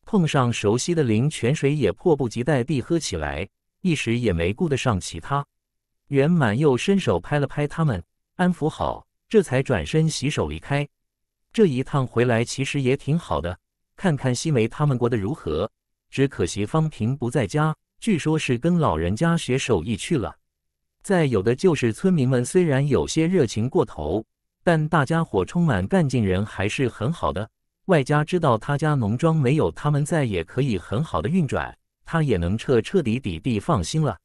碰上熟悉的灵泉水也迫不及待地喝起来，一时也没顾得上其他。圆满又伸手拍了拍他们，安抚好，这才转身洗手离开。这一趟回来其实也挺好的，看看西梅他们过得如何。只可惜方平不在家，据说是跟老人家学手艺去了。再有的就是村民们虽然有些热情过头，但大家伙充满干劲，人还是很好的。外加知道他家农庄没有他们在也可以很好的运转，他也能彻彻底底地放心了。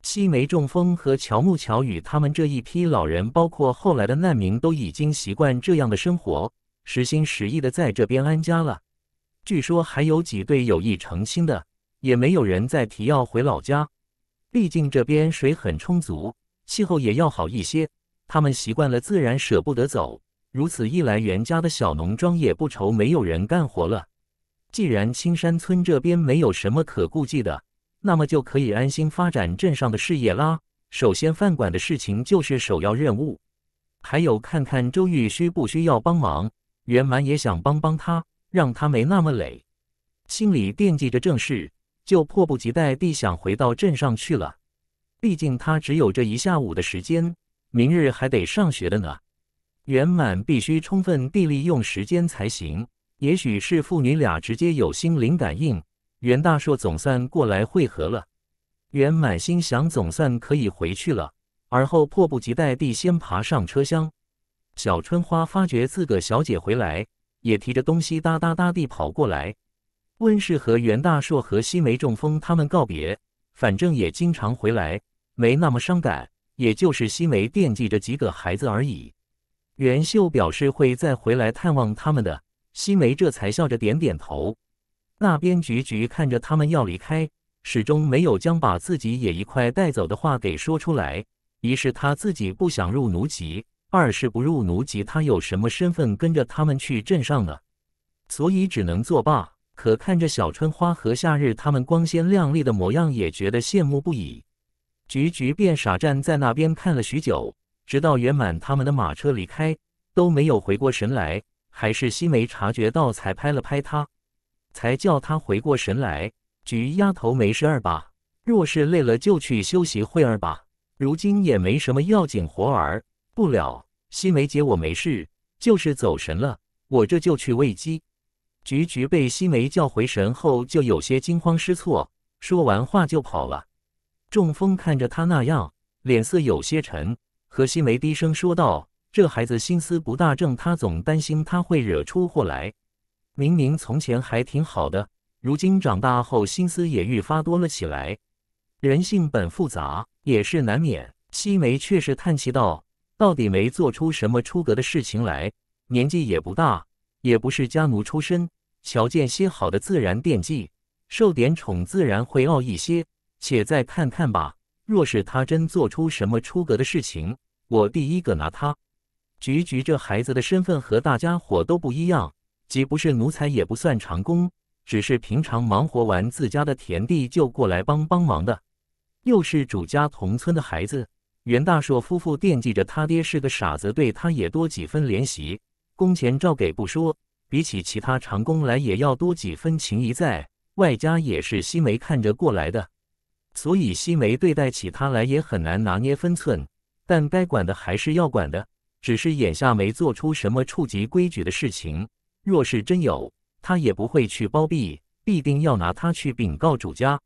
西梅、中风和乔木、乔雨他们这一批老人，包括后来的难民，都已经习惯这样的生活。实心实意的在这边安家了，据说还有几对有意成亲的，也没有人再提要回老家。毕竟这边水很充足，气候也要好一些，他们习惯了，自然舍不得走。如此一来，袁家的小农庄也不愁没有人干活了。既然青山村这边没有什么可顾忌的，那么就可以安心发展镇上的事业啦。首先，饭馆的事情就是首要任务，还有看看周玉需不需要帮忙。圆满也想帮帮他，让他没那么累，心里惦记着正事，就迫不及待地想回到镇上去了。毕竟他只有这一下午的时间，明日还得上学的呢。圆满必须充分地利用时间才行。也许是父女俩直接有心灵感应，袁大硕总算过来汇合了。圆满心想，总算可以回去了，而后迫不及待地先爬上车厢。小春花发觉四个小姐回来，也提着东西哒哒哒地跑过来，温氏和袁大硕和西梅中风他们告别。反正也经常回来，没那么伤感，也就是西梅惦记着几个孩子而已。袁秀表示会再回来探望他们的，西梅这才笑着点点头。那边菊菊看着他们要离开，始终没有将把自己也一块带走的话给说出来，于是她自己不想入奴籍。二是不入奴籍，他有什么身份跟着他们去镇上呢？所以只能作罢。可看着小春花和夏日他们光鲜亮丽的模样，也觉得羡慕不已。菊菊便傻站在那边看了许久，直到圆满他们的马车离开，都没有回过神来。还是西梅察觉到，才拍了拍他，才叫他回过神来。菊丫头，没事吧？若是累了，就去休息会儿吧。如今也没什么要紧活儿。不了，西梅姐，我没事，就是走神了。我这就去喂鸡。菊菊被西梅叫回神后，就有些惊慌失措，说完话就跑了。中风看着他那样，脸色有些沉，和西梅低声说道：“这孩子心思不大正，他总担心他会惹出祸来。明明从前还挺好的，如今长大后心思也愈发多了起来。人性本复杂，也是难免。”西梅却是叹气道。到底没做出什么出格的事情来，年纪也不大，也不是家奴出身，瞧见些好的自然惦记，受点宠自然会傲一些。且再看看吧。若是他真做出什么出格的事情，我第一个拿他。菊菊这孩子的身份和大家伙都不一样，既不是奴才，也不算长工，只是平常忙活完自家的田地就过来帮帮忙的，又是主家同村的孩子。袁大硕夫妇惦记着他爹是个傻子，对他也多几分怜惜，工钱照给不说，比起其他长工来也要多几分情谊，在外加也是西梅看着过来的，所以西梅对待起他来也很难拿捏分寸。但该管的还是要管的，只是眼下没做出什么触及规矩的事情，若是真有，他也不会去包庇，必定要拿他去禀告主家。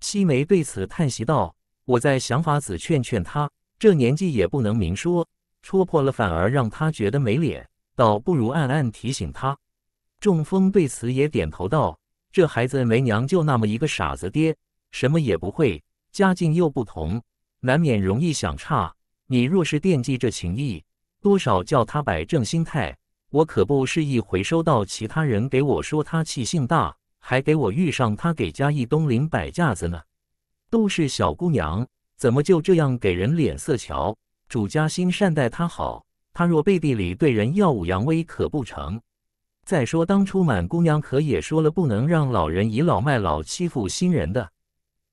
西梅对此叹息道。我在想法子劝劝他，这年纪也不能明说，戳破了反而让他觉得没脸，倒不如暗暗提醒他。中风对此也点头道：“这孩子没娘，就那么一个傻子爹，什么也不会，家境又不同，难免容易想差。你若是惦记这情谊，多少叫他摆正心态。我可不是一回收到其他人给我说他气性大，还给我遇上他给家一东林摆架子呢。”都是小姑娘，怎么就这样给人脸色瞧？主家心善待她好，她若背地里对人耀武扬威可不成。再说当初满姑娘可也说了，不能让老人倚老卖老欺负新人的。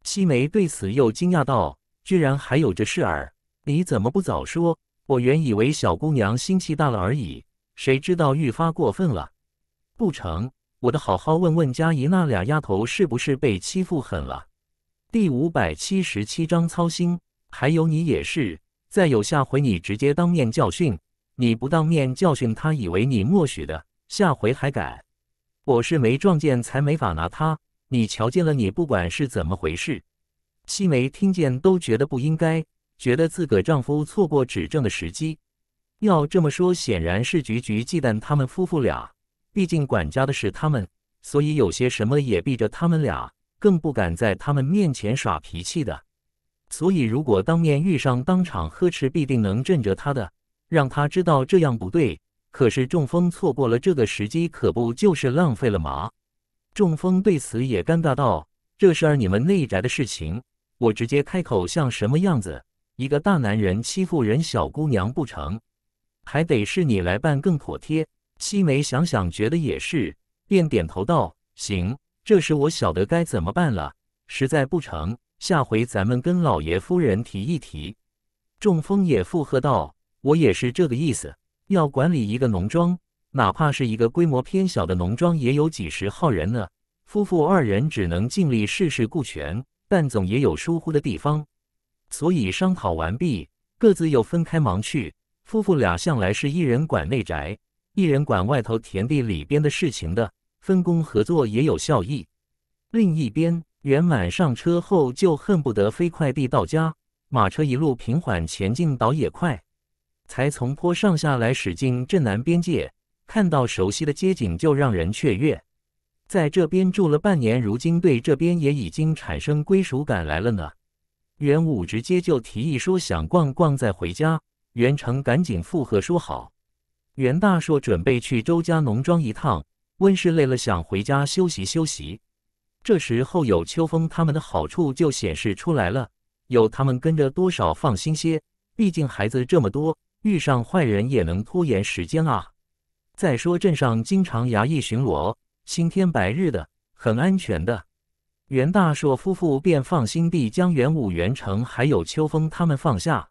七梅对此又惊讶道：“居然还有这事儿？你怎么不早说？我原以为小姑娘心气大了而已，谁知道愈发过分了。不成，我得好好问问佳怡那俩丫头，是不是被欺负狠了？”第五百七十七章操心，还有你也是，再有下回你直接当面教训，你不当面教训他，以为你默许的，下回还敢？我是没撞见才没法拿他，你瞧见了，你不管是怎么回事。西梅听见都觉得不应该，觉得自个丈夫错过指证的时机。要这么说，显然是菊菊忌惮他们夫妇俩，毕竟管家的是他们，所以有些什么也避着他们俩。更不敢在他们面前耍脾气的，所以如果当面遇上，当场呵斥，必定能震着他的，让他知道这样不对。可是中风错过了这个时机，可不就是浪费了吗？中风对此也尴尬道：“这事儿你们内宅的事情，我直接开口像什么样子？一个大男人欺负人小姑娘不成？还得是你来办更妥帖。”七梅想想觉得也是，便点头道：“行。”这时我晓得该怎么办了，实在不成，下回咱们跟老爷夫人提一提。中风也附和道：“我也是这个意思，要管理一个农庄，哪怕是一个规模偏小的农庄，也有几十号人呢。”夫妇二人只能尽力事事顾全，但总也有疏忽的地方，所以商讨完毕，各自又分开忙去。夫妇俩向来是一人管内宅，一人管外头田地里边的事情的。分工合作也有效益。另一边，圆满上车后就恨不得飞快地到家。马车一路平缓前进，倒也快。才从坡上下来，驶进镇南边界，看到熟悉的街景就让人雀跃。在这边住了半年，如今对这边也已经产生归属感来了呢。袁武直接就提议说想逛逛再回家。袁成赶紧附和说好。袁大硕准备去周家农庄一趟。温氏累了，想回家休息休息。这时候有秋风他们的好处就显示出来了，有他们跟着多少放心些。毕竟孩子这么多，遇上坏人也能拖延时间啊。再说镇上经常衙役巡逻，青天白日的，很安全的。袁大硕夫妇便放心地将袁武、袁成还有秋风他们放下。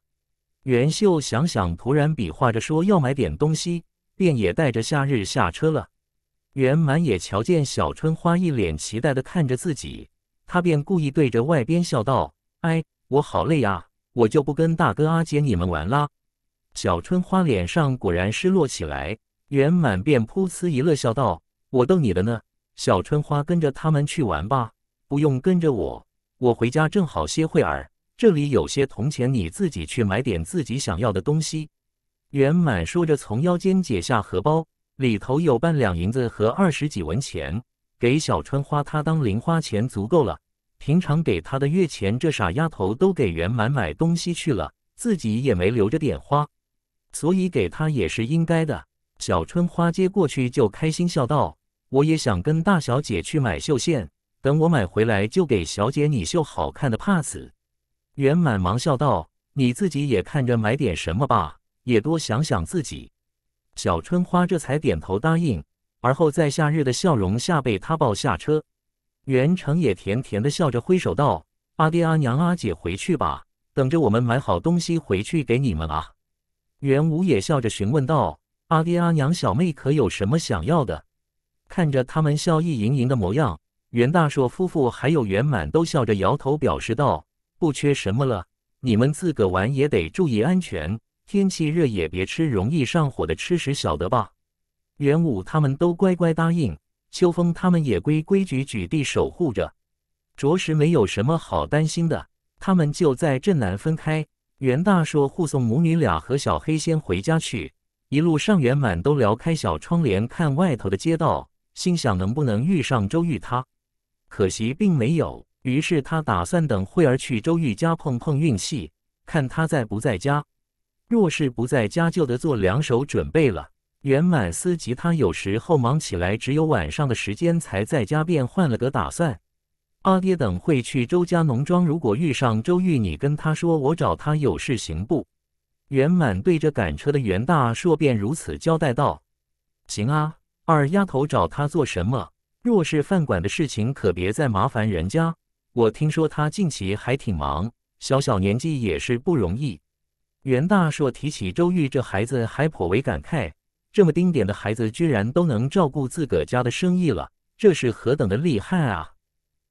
袁秀想想，突然比划着说要买点东西，便也带着夏日下车了。圆满也瞧见小春花一脸期待的看着自己，他便故意对着外边笑道：“哎，我好累啊，我就不跟大哥、阿姐你们玩啦。”小春花脸上果然失落起来，圆满便噗呲一乐笑道：“我逗你的呢，小春花跟着他们去玩吧，不用跟着我，我回家正好歇会儿。这里有些铜钱，你自己去买点自己想要的东西。”圆满说着，从腰间解下荷包。里头有半两银子和二十几文钱，给小春花她当零花钱足够了。平常给她的月钱，这傻丫头都给圆满买东西去了，自己也没留着点花，所以给她也是应该的。小春花接过去就开心笑道：“我也想跟大小姐去买绣线，等我买回来就给小姐你绣好看的帕子。”圆满忙笑道：“你自己也看着买点什么吧，也多想想自己。”小春花这才点头答应，而后在夏日的笑容下被他抱下车。袁成也甜甜的笑着挥手道：“阿爹阿娘阿姐回去吧，等着我们买好东西回去给你们啊。”袁武也笑着询问道：“阿爹阿娘小妹可有什么想要的？”看着他们笑意盈盈的模样，袁大硕夫妇还有袁满都笑着摇头表示道：“不缺什么了，你们自个玩也得注意安全。”天气热也别吃容易上火的吃食，晓得吧？元武他们都乖乖答应，秋风他们也规规矩矩地守护着，着实没有什么好担心的。他们就在镇南分开。袁大硕护送母女俩和小黑先回家去，一路上袁满都撩开小窗帘看外头的街道，心想能不能遇上周玉他，可惜并没有。于是他打算等会儿去周玉家碰碰运气，看他在不在家。若是不在家，就得做两手准备了。圆满思及他有时候忙起来，只有晚上的时间才在家，便换了个打算。阿爹，等会去周家农庄，如果遇上周玉，你跟他说我找他有事，行不？圆满对着赶车的袁大硕便如此交代道：“行啊，二丫头找他做什么？若是饭馆的事情，可别再麻烦人家。我听说他近期还挺忙，小小年纪也是不容易。”袁大硕提起周玉这孩子，还颇为感慨：这么丁点的孩子，居然都能照顾自个家的生意了，这是何等的厉害啊！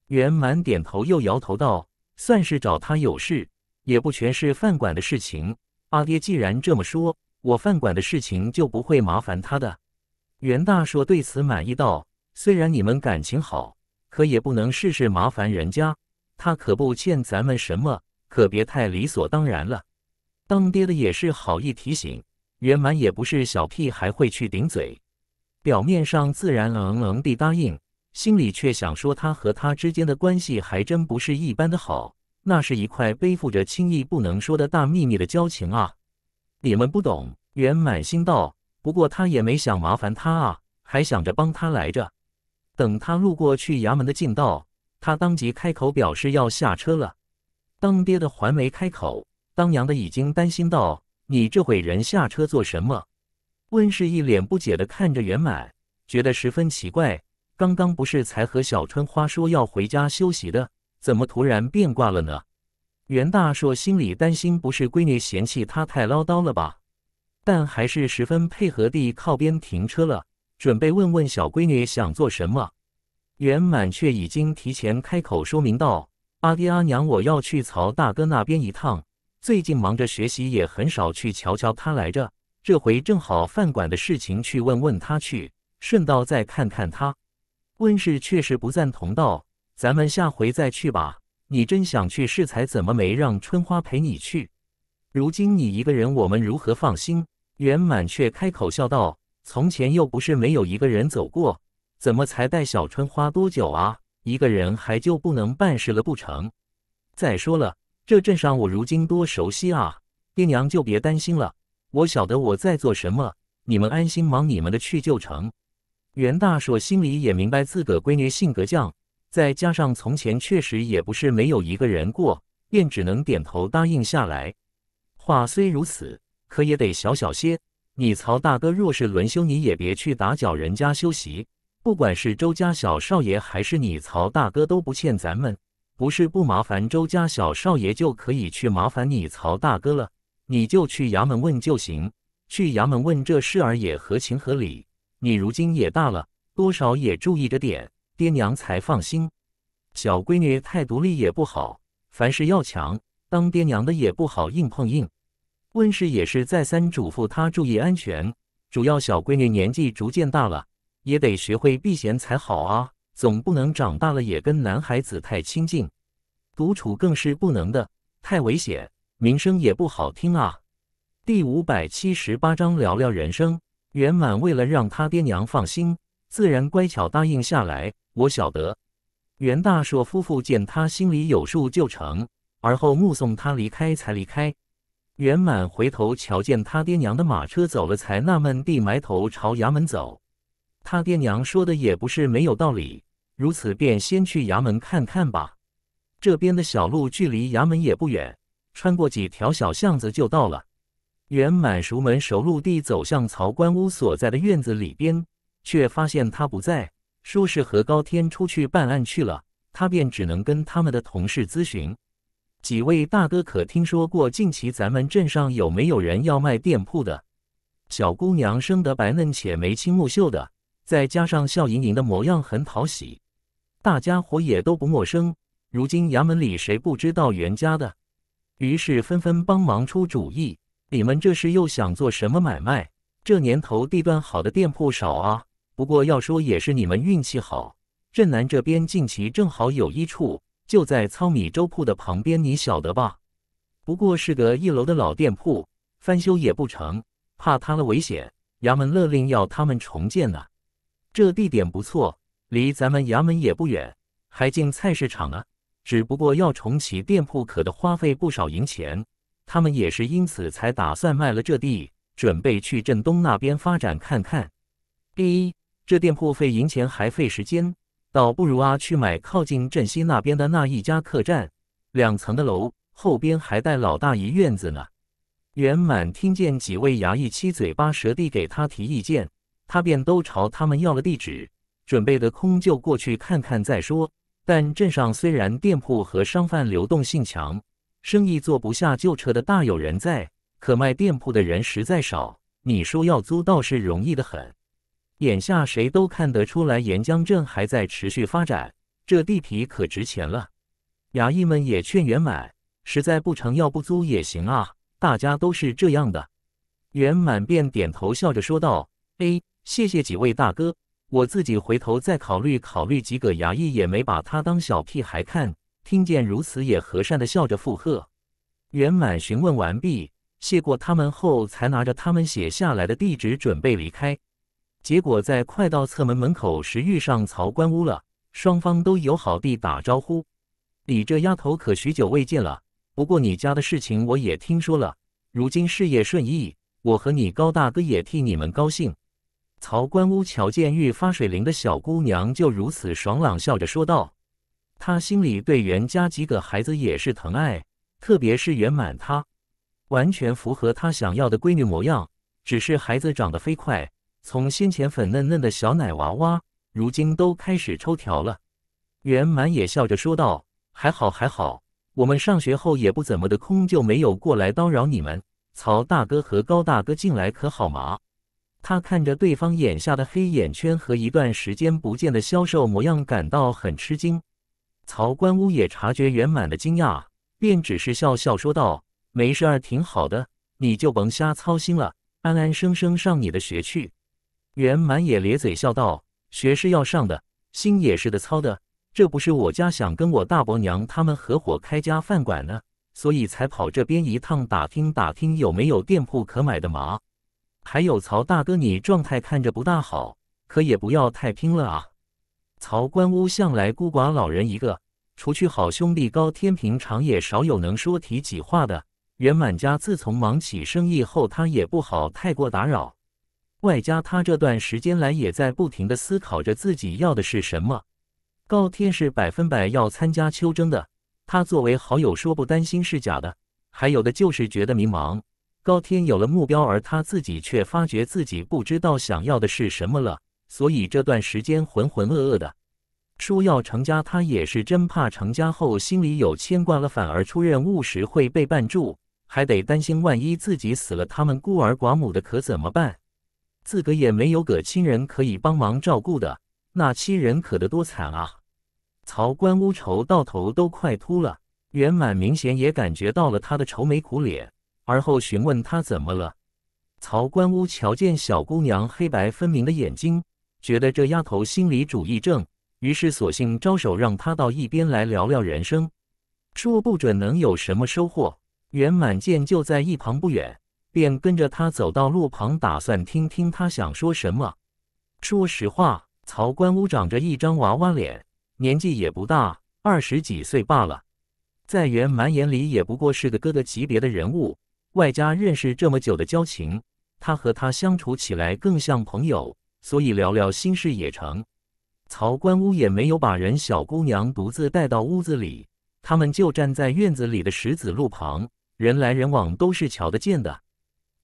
袁满点头又摇头道：“算是找他有事，也不全是饭馆的事情。阿爹既然这么说，我饭馆的事情就不会麻烦他的。”袁大硕对此满意道：“虽然你们感情好，可也不能事事麻烦人家。他可不欠咱们什么，可别太理所当然了。”当爹的也是好意提醒，圆满也不是小屁，还会去顶嘴。表面上自然冷冷地答应，心里却想说他和他之间的关系还真不是一般的好，那是一块背负着轻易不能说的大秘密的交情啊！你们不懂，圆满心道。不过他也没想麻烦他啊，还想着帮他来着。等他路过去衙门的近道，他当即开口表示要下车了。当爹的还没开口。当娘的已经担心道：“你这会人下车做什么？”温氏一脸不解地看着圆满，觉得十分奇怪。刚刚不是才和小春花说要回家休息的，怎么突然变卦了呢？袁大说心里担心，不是闺女嫌弃他太唠叨了吧？但还是十分配合地靠边停车了，准备问问小闺女想做什么。圆满却已经提前开口说明道：“阿爹阿娘，我要去曹大哥那边一趟。”最近忙着学习，也很少去瞧瞧他来着。这回正好饭馆的事情，去问问他去，顺道再看看他。温氏确实不赞同，道：“咱们下回再去吧。你真想去世才，怎么没让春花陪你去？如今你一个人，我们如何放心？”圆满却开口笑道：“从前又不是没有一个人走过，怎么才带小春花多久啊？一个人还就不能办事了不成？再说了。”这镇上我如今多熟悉啊，爹娘就别担心了，我晓得我在做什么，你们安心忙你们的去就成。袁大硕心里也明白自个闺女性格犟，再加上从前确实也不是没有一个人过，便只能点头答应下来。话虽如此，可也得小小些。你曹大哥若是轮休，你也别去打搅人家休息。不管是周家小少爷还是你曹大哥，都不欠咱们。不是不麻烦周家小少爷就可以去麻烦你曹大哥了，你就去衙门问就行。去衙门问这事儿也合情合理。你如今也大了，多少也注意着点，爹娘才放心。小闺女太独立也不好，凡事要强，当爹娘的也不好硬碰硬。问事也是再三嘱咐她注意安全，主要小闺女年纪逐渐大了，也得学会避嫌才好啊。总不能长大了也跟男孩子太亲近，独处更是不能的，太危险，名声也不好听啊。第五百七十八章聊聊人生。圆满为了让他爹娘放心，自然乖巧答应下来。我晓得。袁大硕夫妇见他心里有数就成，而后目送他离开才离开。圆满回头瞧见他爹娘的马车走了，才纳闷地埋头朝衙门走。他爹娘说的也不是没有道理，如此便先去衙门看看吧。这边的小路距离衙门也不远，穿过几条小巷子就到了。原满熟门熟路地走向曹官屋所在的院子里边，却发现他不在，说是何高天出去办案去了，他便只能跟他们的同事咨询。几位大哥可听说过近期咱们镇上有没有人要卖店铺的？小姑娘生得白嫩且眉清目秀的。再加上笑盈盈的模样很讨喜，大家伙也都不陌生。如今衙门里谁不知道袁家的？于是纷纷帮忙出主意。你们这是又想做什么买卖？这年头地段好的店铺少啊。不过要说也是你们运气好，镇南这边近期正好有一处，就在糙米粥铺的旁边，你晓得吧？不过是个一楼的老店铺，翻修也不成，怕塌了危险。衙门勒令要他们重建呢。这地点不错，离咱们衙门也不远，还进菜市场啊。只不过要重启店铺，可得花费不少银钱。他们也是因此才打算卖了这地，准备去镇东那边发展看看。第一，这店铺费银钱还费时间，倒不如啊去买靠近镇西那边的那一家客栈，两层的楼，后边还带老大一院子呢。圆满听见几位衙役七嘴八舌地给他提意见。他便都朝他们要了地址，准备的空就过去看看再说。但镇上虽然店铺和商贩流动性强，生意做不下旧车的大有人在，可卖店铺的人实在少。你说要租倒是容易的很，眼下谁都看得出来，沿江镇还在持续发展，这地皮可值钱了。衙役们也劝圆满，实在不成，要不租也行啊。大家都是这样的。圆满便点头笑着说道：“哎。”谢谢几位大哥，我自己回头再考虑考虑。几个衙役也没把他当小屁孩看，听见如此也和善的笑着附和。圆满询问完毕，谢过他们后，才拿着他们写下来的地址准备离开。结果在快到侧门门口时遇上曹官屋了，双方都友好地打招呼。你这丫头可许久未见了，不过你家的事情我也听说了，如今事业顺意，我和你高大哥也替你们高兴。曹官屋瞧见愈发水灵的小姑娘，就如此爽朗笑着说道。他心里对袁家几个孩子也是疼爱，特别是袁满，他完全符合他想要的闺女模样。只是孩子长得飞快，从先前粉嫩嫩的小奶娃娃，如今都开始抽条了。袁满也笑着说道：“还好还好，我们上学后也不怎么的空，就没有过来叨扰你们。曹大哥和高大哥近来可好吗？他看着对方眼下的黑眼圈和一段时间不见的消瘦模样，感到很吃惊。曹官屋也察觉圆满的惊讶，便只是笑笑说道：“没事儿，挺好的，你就甭瞎操心了，安安生生上你的学去。”圆满也咧嘴笑道：“学是要上的，心也是的操的。这不是我家想跟我大伯娘他们合伙开家饭馆呢，所以才跑这边一趟，打听打听有没有店铺可买的嘛。”还有曹大哥，你状态看着不大好，可也不要太拼了啊。曹关屋向来孤寡老人一个，除去好兄弟高天，平常也少有能说提起话的。袁满家自从忙起生意后，他也不好太过打扰，外加他这段时间来也在不停的思考着自己要的是什么。高天是百分百要参加秋征的，他作为好友，说不担心是假的。还有的就是觉得迷茫。高天有了目标，而他自己却发觉自己不知道想要的是什么了，所以这段时间浑浑噩噩的。说要成家，他也是真怕成家后心里有牵挂了，反而出任务时会被绊住，还得担心万一自己死了，他们孤儿寡母的可怎么办？自个也没有个亲人可以帮忙照顾的，那亲人可得多惨啊！曹官乌愁到头都快秃了，圆满明显也感觉到了他的愁眉苦脸。而后询问她怎么了。曹官屋瞧见小姑娘黑白分明的眼睛，觉得这丫头心理主义症，于是索性招手让她到一边来聊聊人生，说不准能有什么收获。袁满见就在一旁不远，便跟着她走到路旁，打算听听她想说什么。说实话，曹官屋长着一张娃娃脸，年纪也不大，二十几岁罢了，在袁满眼里也不过是个哥哥级别的人物。外加认识这么久的交情，他和他相处起来更像朋友，所以聊聊心事也成。曹官屋也没有把人小姑娘独自带到屋子里，他们就站在院子里的石子路旁，人来人往都是瞧得见的，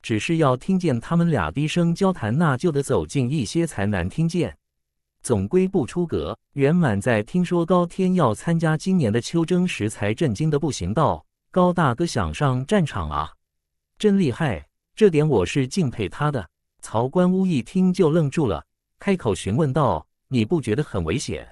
只是要听见他们俩低声交谈，那就得走近一些才难听见，总归不出格。圆满在听说高天要参加今年的秋征时，才震惊的不行，道：“高大哥想上战场啊？”真厉害，这点我是敬佩他的。曹关屋一听就愣住了，开口询问道：“你不觉得很危险？”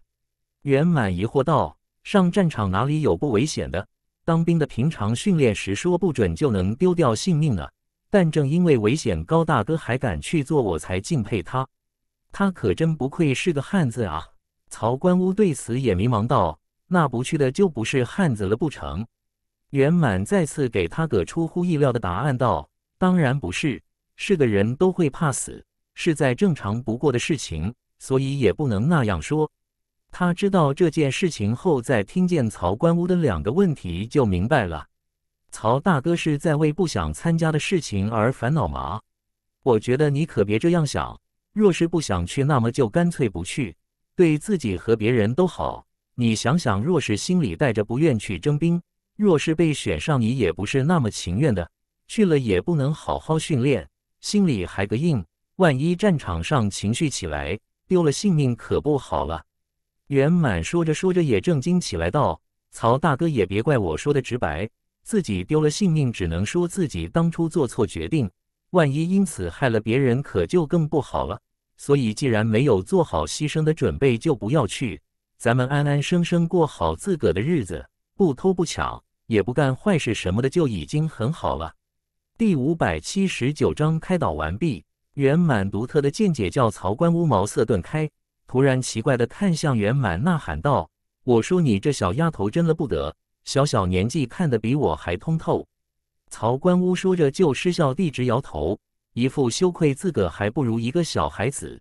圆满疑惑道：“上战场哪里有不危险的？当兵的平常训练时，说不准就能丢掉性命呢。但正因为危险，高大哥还敢去做，我才敬佩他。他可真不愧是个汉子啊！”曹关屋对此也迷茫道：“那不去的就不是汉子了不成？”圆满再次给他个出乎意料的答案，道：“当然不是，是个人都会怕死，是再正常不过的事情，所以也不能那样说。”他知道这件事情后，在听见曹官屋的两个问题就明白了。曹大哥是在为不想参加的事情而烦恼吗？我觉得你可别这样想。若是不想去，那么就干脆不去，对自己和别人都好。你想想，若是心里带着不愿去征兵。若是被选上，你也不是那么情愿的，去了也不能好好训练，心里还个硬，万一战场上情绪起来，丢了性命可不好了。袁满说着说着也正经起来，道：“曹大哥也别怪我说的直白，自己丢了性命，只能说自己当初做错决定，万一因此害了别人，可就更不好了。所以既然没有做好牺牲的准备，就不要去，咱们安安生生过好自个的日子，不偷不抢。”也不干坏事什么的就已经很好了。第五百七十九章开导完毕，圆满独特的见解叫曹观屋茅塞顿开，突然奇怪的看向圆满，呐喊道：“我说你这小丫头真了不得，小小年纪看得比我还通透。”曹官屋说着就失笑地直摇头，一副羞愧自个还不如一个小孩子。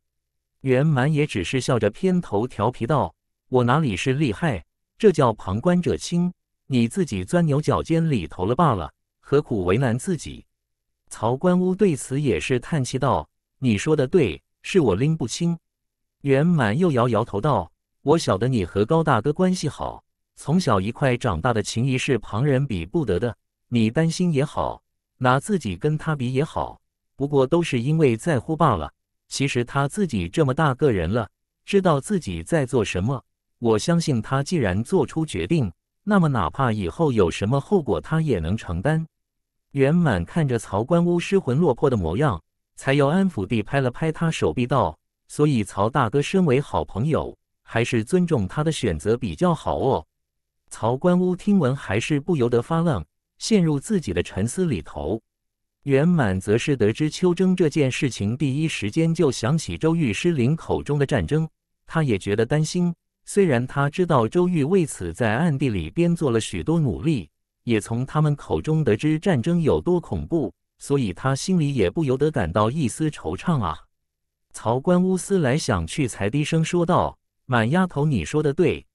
圆满也只是笑着偏头调皮道：“我哪里是厉害，这叫旁观者清。”你自己钻牛角尖里头了罢了，何苦为难自己？曹官乌对此也是叹气道：“你说的对，是我拎不清。”圆满又摇摇头道：“我晓得你和高大哥关系好，从小一块长大的情谊是旁人比不得的。你担心也好，拿自己跟他比也好，不过都是因为在乎罢了。其实他自己这么大个人了，知道自己在做什么。我相信他既然做出决定。”那么，哪怕以后有什么后果，他也能承担。圆满看着曹关屋失魂落魄的模样，才又安抚地拍了拍他手臂道：“所以，曹大哥身为好朋友，还是尊重他的选择比较好哦。”曹关屋听闻，还是不由得发愣，陷入自己的沉思里头。圆满则是得知秋征这件事情，第一时间就想起周玉师灵口中的战争，他也觉得担心。虽然他知道周瑜为此在暗地里编做了许多努力，也从他们口中得知战争有多恐怖，所以他心里也不由得感到一丝惆怅啊。曹关乌思来想去，才低声说道：“满丫头，你说的对。”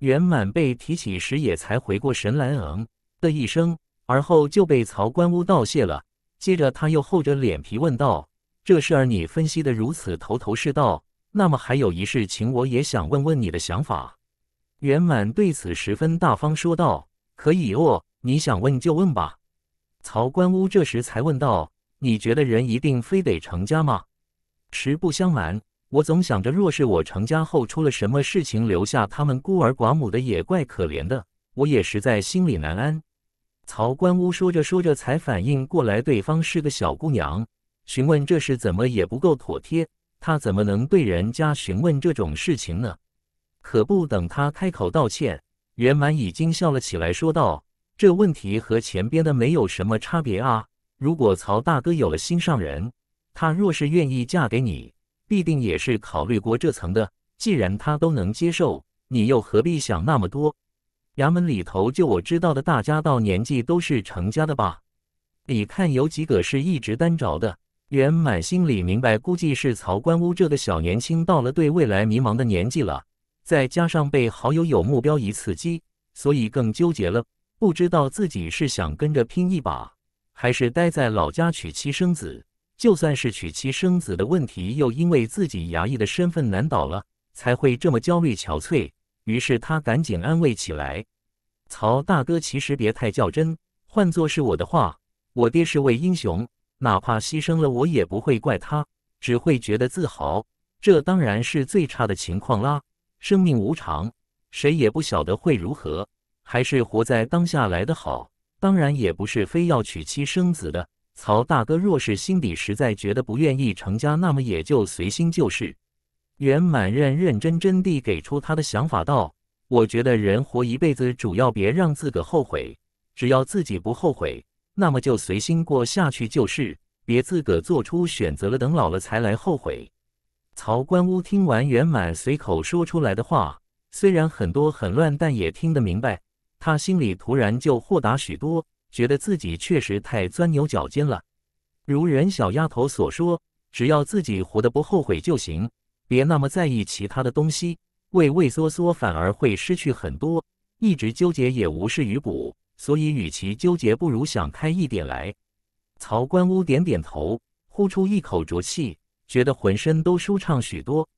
袁满被提起时也才回过神来，嗯的一声，而后就被曹关乌道谢了。接着他又厚着脸皮问道：“这事儿你分析得如此头头是道。”那么还有一事情，我也想问问你的想法。圆满对此十分大方，说道：“可以哦，你想问就问吧。”曹官屋这时才问道：“你觉得人一定非得成家吗？”实不相瞒，我总想着，若是我成家后出了什么事情，留下他们孤儿寡母的，也怪可怜的。我也实在心里难安。曹官屋说着说着，才反应过来对方是个小姑娘，询问这事怎么也不够妥帖。他怎么能对人家询问这种事情呢？可不等他开口道歉，圆满已经笑了起来，说道：“这问题和前边的没有什么差别啊。如果曹大哥有了心上人，他若是愿意嫁给你，必定也是考虑过这层的。既然他都能接受，你又何必想那么多？衙门里头就我知道的，大家到年纪都是成家的吧？你看有几个是一直单着的？”袁满心里明白，估计是曹关屋这个小年轻到了对未来迷茫的年纪了，再加上被好友有目标一刺激，所以更纠结了，不知道自己是想跟着拼一把，还是待在老家娶妻生子。就算是娶妻生子的问题，又因为自己衙役的身份难倒了，才会这么焦虑憔悴。于是他赶紧安慰起来：“曹大哥，其实别太较真。换作是我的话，我爹是位英雄。”哪怕牺牲了我也不会怪他，只会觉得自豪。这当然是最差的情况啦。生命无常，谁也不晓得会如何，还是活在当下来的好。当然也不是非要娶妻生子的。曹大哥若是心里实在觉得不愿意成家，那么也就随心就是。袁满认认真真地给出他的想法道：“我觉得人活一辈子，主要别让自个后悔，只要自己不后悔。”那么就随心过下去就是，别自个做出选择了，等老了才来后悔。曹官乌听完圆满随口说出来的话，虽然很多很乱，但也听得明白。他心里突然就豁达许多，觉得自己确实太钻牛角尖了。如人小丫头所说，只要自己活得不后悔就行，别那么在意其他的东西，畏畏缩缩反而会失去很多。一直纠结也无事于补。所以，与其纠结，不如想开一点来。曹官屋点点头，呼出一口浊气，觉得浑身都舒畅许多。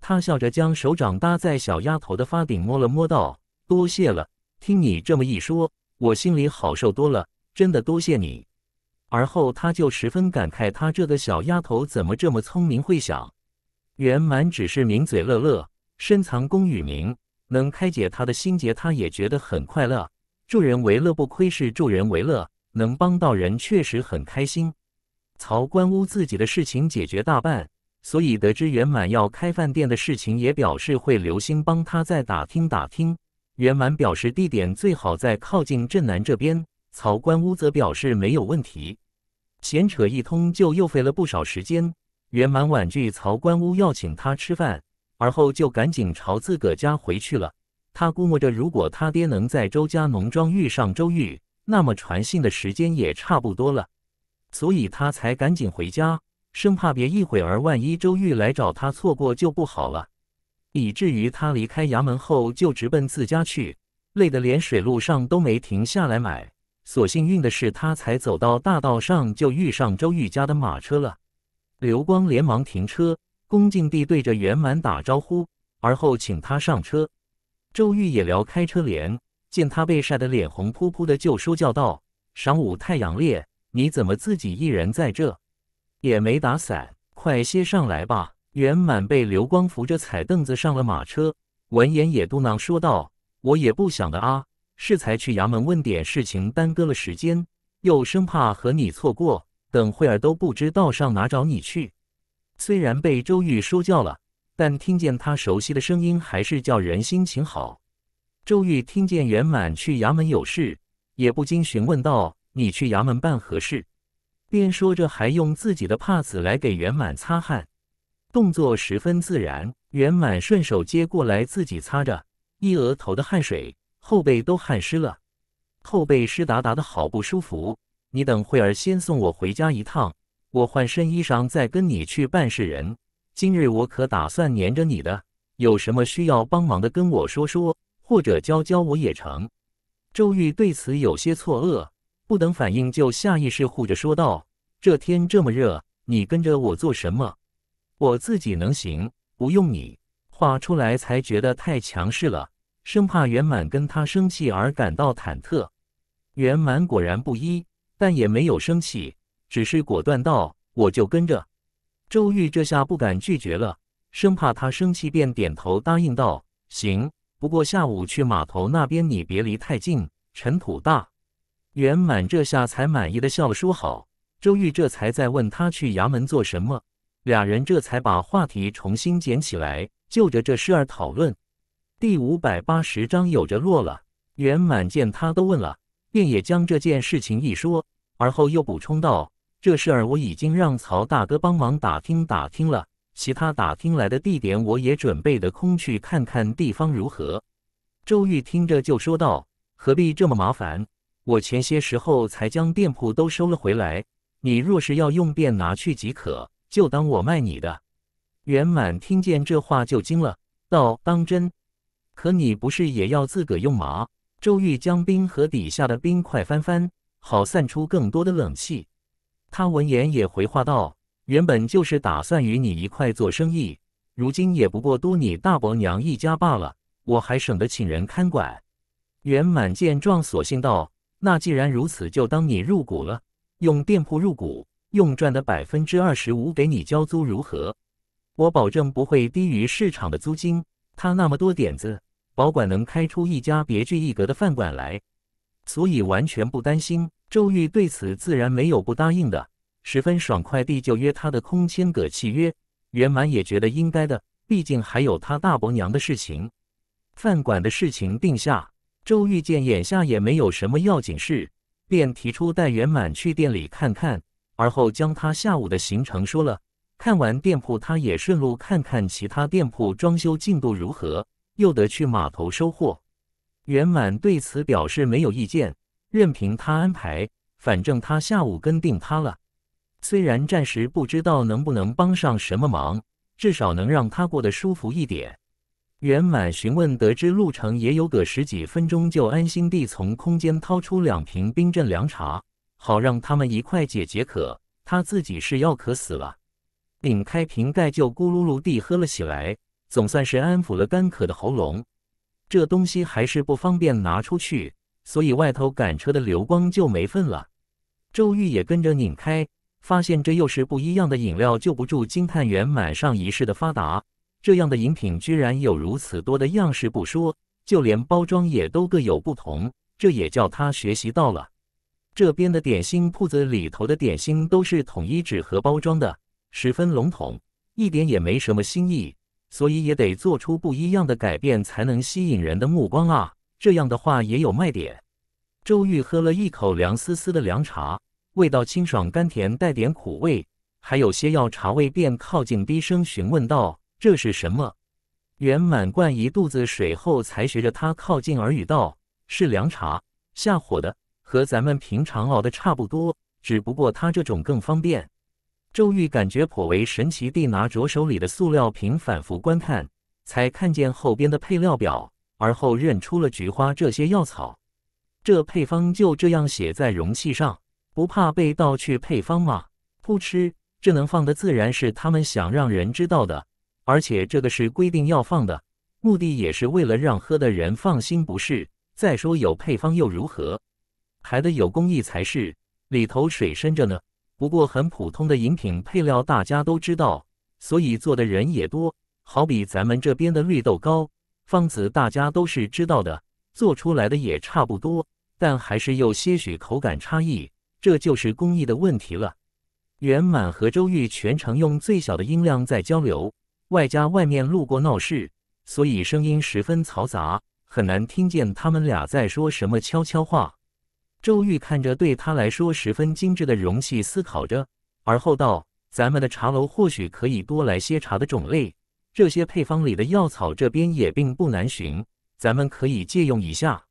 他笑着将手掌搭在小丫头的发顶，摸了摸，道：“多谢了，听你这么一说，我心里好受多了，真的多谢你。”而后，他就十分感慨，他这个小丫头怎么这么聪明会想。圆满只是名嘴乐乐，深藏功与名，能开解他的心结，他也觉得很快乐。助人为乐不亏是助人为乐，能帮到人确实很开心。曹关屋自己的事情解决大半，所以得知圆满要开饭店的事情，也表示会留心帮他再打听打听。圆满表示地点最好在靠近镇南这边，曹关屋则表示没有问题。闲扯一通就又费了不少时间。圆满婉拒曹关屋要请他吃饭，而后就赶紧朝自个家回去了。他估摸着，如果他爹能在周家农庄遇上周玉，那么传信的时间也差不多了，所以他才赶紧回家，生怕别一会儿万一周玉来找他，错过就不好了。以至于他离开衙门后就直奔自家去，累得连水路上都没停下来买。所幸运的是，他才走到大道上就遇上周玉家的马车了。刘光连忙停车，恭敬地对着圆满打招呼，而后请他上车。周玉也撩开车帘，见他被晒得脸红扑扑的，就说教道：“晌午太阳烈，你怎么自己一人在这，也没打伞，快些上来吧。”圆满被刘光扶着踩凳子上了马车，闻言也嘟囔说道：“我也不想的啊，是才去衙门问点事情，耽搁了时间，又生怕和你错过，等会儿都不知道上哪找你去。”虽然被周玉说教了。但听见他熟悉的声音，还是叫人心情好。周玉听见圆满去衙门有事，也不禁询问道：“你去衙门办何事？”边说着，还用自己的帕子来给圆满擦汗，动作十分自然。圆满顺手接过来自己擦着，一额头的汗水，后背都汗湿了，后背湿哒哒的好不舒服。你等会儿先送我回家一趟，我换身衣裳再跟你去办事。人。今日我可打算粘着你的，有什么需要帮忙的跟我说说，或者教教我也成。周玉对此有些错愕，不等反应就下意识护着说道：“这天这么热，你跟着我做什么？我自己能行，不用你。”画出来才觉得太强势了，生怕圆满跟他生气而感到忐忑。圆满果然不依，但也没有生气，只是果断道：“我就跟着。”周玉这下不敢拒绝了，生怕他生气，便点头答应道：“行，不过下午去码头那边，你别离太近，尘土大。”圆满这下才满意的笑了，说：“好。”周玉这才再问他去衙门做什么，俩人这才把话题重新捡起来，就着这事儿讨论。第五百八十章有着落了。圆满见他都问了，便也将这件事情一说，而后又补充道。这事儿我已经让曹大哥帮忙打听打听了，其他打听来的地点我也准备的空去看看地方如何。周玉听着就说道：“何必这么麻烦？我前些时候才将店铺都收了回来，你若是要用便拿去即可，就当我卖你的。”圆满听见这话就惊了，道：“当真？可你不是也要自个用吗？”周玉将冰盒底下的冰块翻翻，好散出更多的冷气。他闻言也回话道：“原本就是打算与你一块做生意，如今也不过多你大伯娘一家罢了，我还省得请人看管。”袁满见状，索性道：“那既然如此，就当你入股了。用店铺入股，用赚的百分之二十五给你交租，如何？我保证不会低于市场的租金。他那么多点子，保管能开出一家别具一格的饭馆来，所以完全不担心。”周玉对此自然没有不答应的，十分爽快地就约他的空签葛契约。圆满也觉得应该的，毕竟还有他大伯娘的事情。饭馆的事情定下，周玉见眼下也没有什么要紧事，便提出带圆满去店里看看，而后将他下午的行程说了。看完店铺，他也顺路看看其他店铺装修进度如何，又得去码头收货。圆满对此表示没有意见。任凭他安排，反正他下午跟定他了。虽然暂时不知道能不能帮上什么忙，至少能让他过得舒服一点。圆满询问得知路程也有个十几分钟，就安心地从空间掏出两瓶冰镇凉茶，好让他们一块解解渴。他自己是要渴死了，拧开瓶盖就咕噜噜地喝了起来，总算是安抚了干渴的喉咙。这东西还是不方便拿出去。所以外头赶车的刘光就没份了，周玉也跟着拧开，发现这又是不一样的饮料，救不住金探员满上一世的发达。这样的饮品居然有如此多的样式不说，就连包装也都各有不同，这也叫他学习到了。这边的点心铺子里头的点心都是统一纸盒包装的，十分笼统，一点也没什么新意，所以也得做出不一样的改变，才能吸引人的目光啊。这样的话也有卖点。周玉喝了一口凉丝丝的凉茶，味道清爽甘甜，带点苦味，还有些药茶味，便靠近低声询问道：“这是什么？”袁满灌一肚子水后，才学着他靠近耳语道：“是凉茶，下火的，和咱们平常熬的差不多，只不过他这种更方便。”周玉感觉颇为神奇地拿着手里的塑料瓶反复观看，才看见后边的配料表。而后认出了菊花这些药草，这配方就这样写在容器上，不怕被盗去配方吗？不吃，这能放的自然是他们想让人知道的，而且这个是规定要放的，目的也是为了让喝的人放心，不是？再说有配方又如何？还得有工艺才是，里头水深着呢。不过很普通的饮品配料，大家都知道，所以做的人也多，好比咱们这边的绿豆糕。方子大家都是知道的，做出来的也差不多，但还是有些许口感差异，这就是工艺的问题了。圆满和周玉全程用最小的音量在交流，外加外面路过闹市，所以声音十分嘈杂，很难听见他们俩在说什么悄悄话。周玉看着对他来说十分精致的容器，思考着，而后道：“咱们的茶楼或许可以多来些茶的种类。”这些配方里的药草，这边也并不难寻，咱们可以借用一下。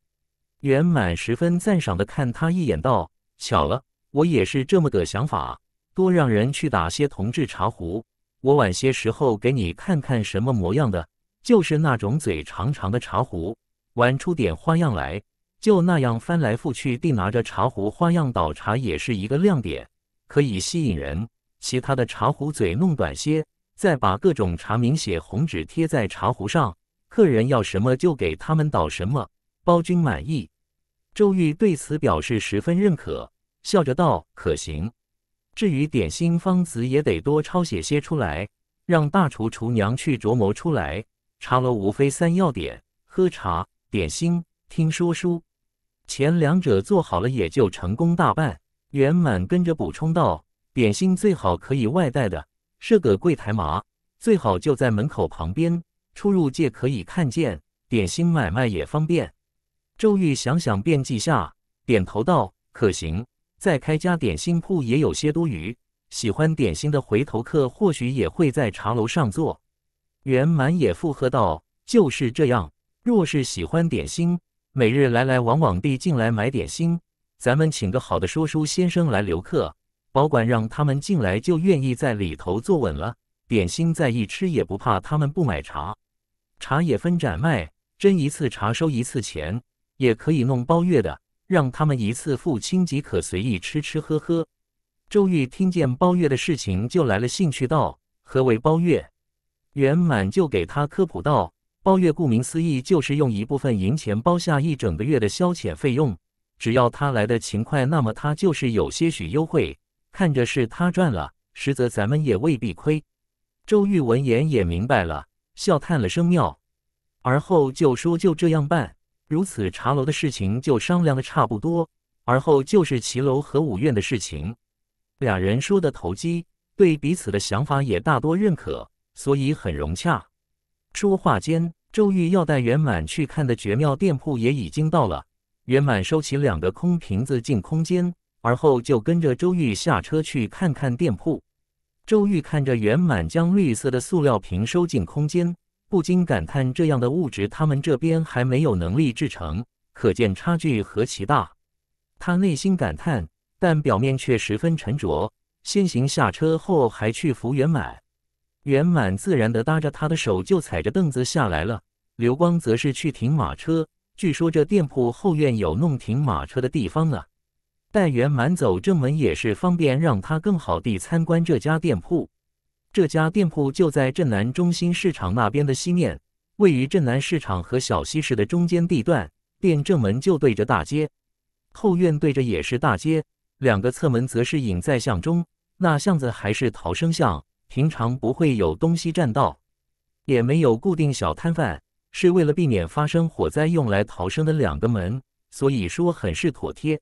圆满十分赞赏地看他一眼，道：“巧了，我也是这么个想法。多让人去打些铜制茶壶，我晚些时候给你看看什么模样的。就是那种嘴长长的茶壶，玩出点花样来，就那样翻来覆去地拿着茶壶花样倒茶，也是一个亮点，可以吸引人。其他的茶壶嘴弄短些。”再把各种茶名写红纸贴在茶壶上，客人要什么就给他们倒什么，包君满意。周玉对此表示十分认可，笑着道：“可行。至于点心方子也得多抄写些出来，让大厨厨娘去琢磨出来。茶楼无非三要点：喝茶、点心、听说书。前两者做好了，也就成功大半。”圆满跟着补充道：“点心最好可以外带的。”设个柜台嘛，最好就在门口旁边，出入界可以看见，点心买卖也方便。周玉想想便记下，点头道：“可行。”再开家点心铺也有些多余，喜欢点心的回头客或许也会在茶楼上坐。袁满也附和道：“就是这样。若是喜欢点心，每日来来往往地进来买点心，咱们请个好的说书先生来留客。”保管让他们进来就愿意在里头坐稳了，点心再一吃也不怕他们不买茶，茶也分展卖，斟一次茶收一次钱，也可以弄包月的，让他们一次付清即可随意吃吃喝喝。周玉听见包月的事情就来了兴趣，道：“何为包月？”圆满就给他科普道：“包月顾名思义就是用一部分银钱包下一整个月的消遣费用，只要他来的勤快，那么他就是有些许优惠。”看着是他赚了，实则咱们也未必亏。周玉闻言也明白了，笑叹了声妙，而后就说就这样办。如此茶楼的事情就商量的差不多，而后就是骑楼和五院的事情。俩人说的投机，对彼此的想法也大多认可，所以很融洽。说话间，周玉要带圆满去看的绝妙店铺也已经到了。圆满收起两个空瓶子进空间。而后就跟着周玉下车去看看店铺。周玉看着圆满将绿色的塑料瓶收进空间，不禁感叹：这样的物质他们这边还没有能力制成，可见差距何其大。他内心感叹，但表面却十分沉着。先行下车后，还去扶圆满。圆满自然地搭着他的手，就踩着凳子下来了。刘光则是去停马车。据说这店铺后院有弄停马车的地方呢。但圆满走正门也是方便，让他更好地参观这家店铺。这家店铺就在镇南中心市场那边的西面，位于镇南市场和小西市的中间地段。店正门就对着大街，后院对着也是大街，两个侧门则是隐在巷中。那巷子还是逃生巷，平常不会有东西占道，也没有固定小摊贩，是为了避免发生火灾用来逃生的两个门，所以说很是妥帖。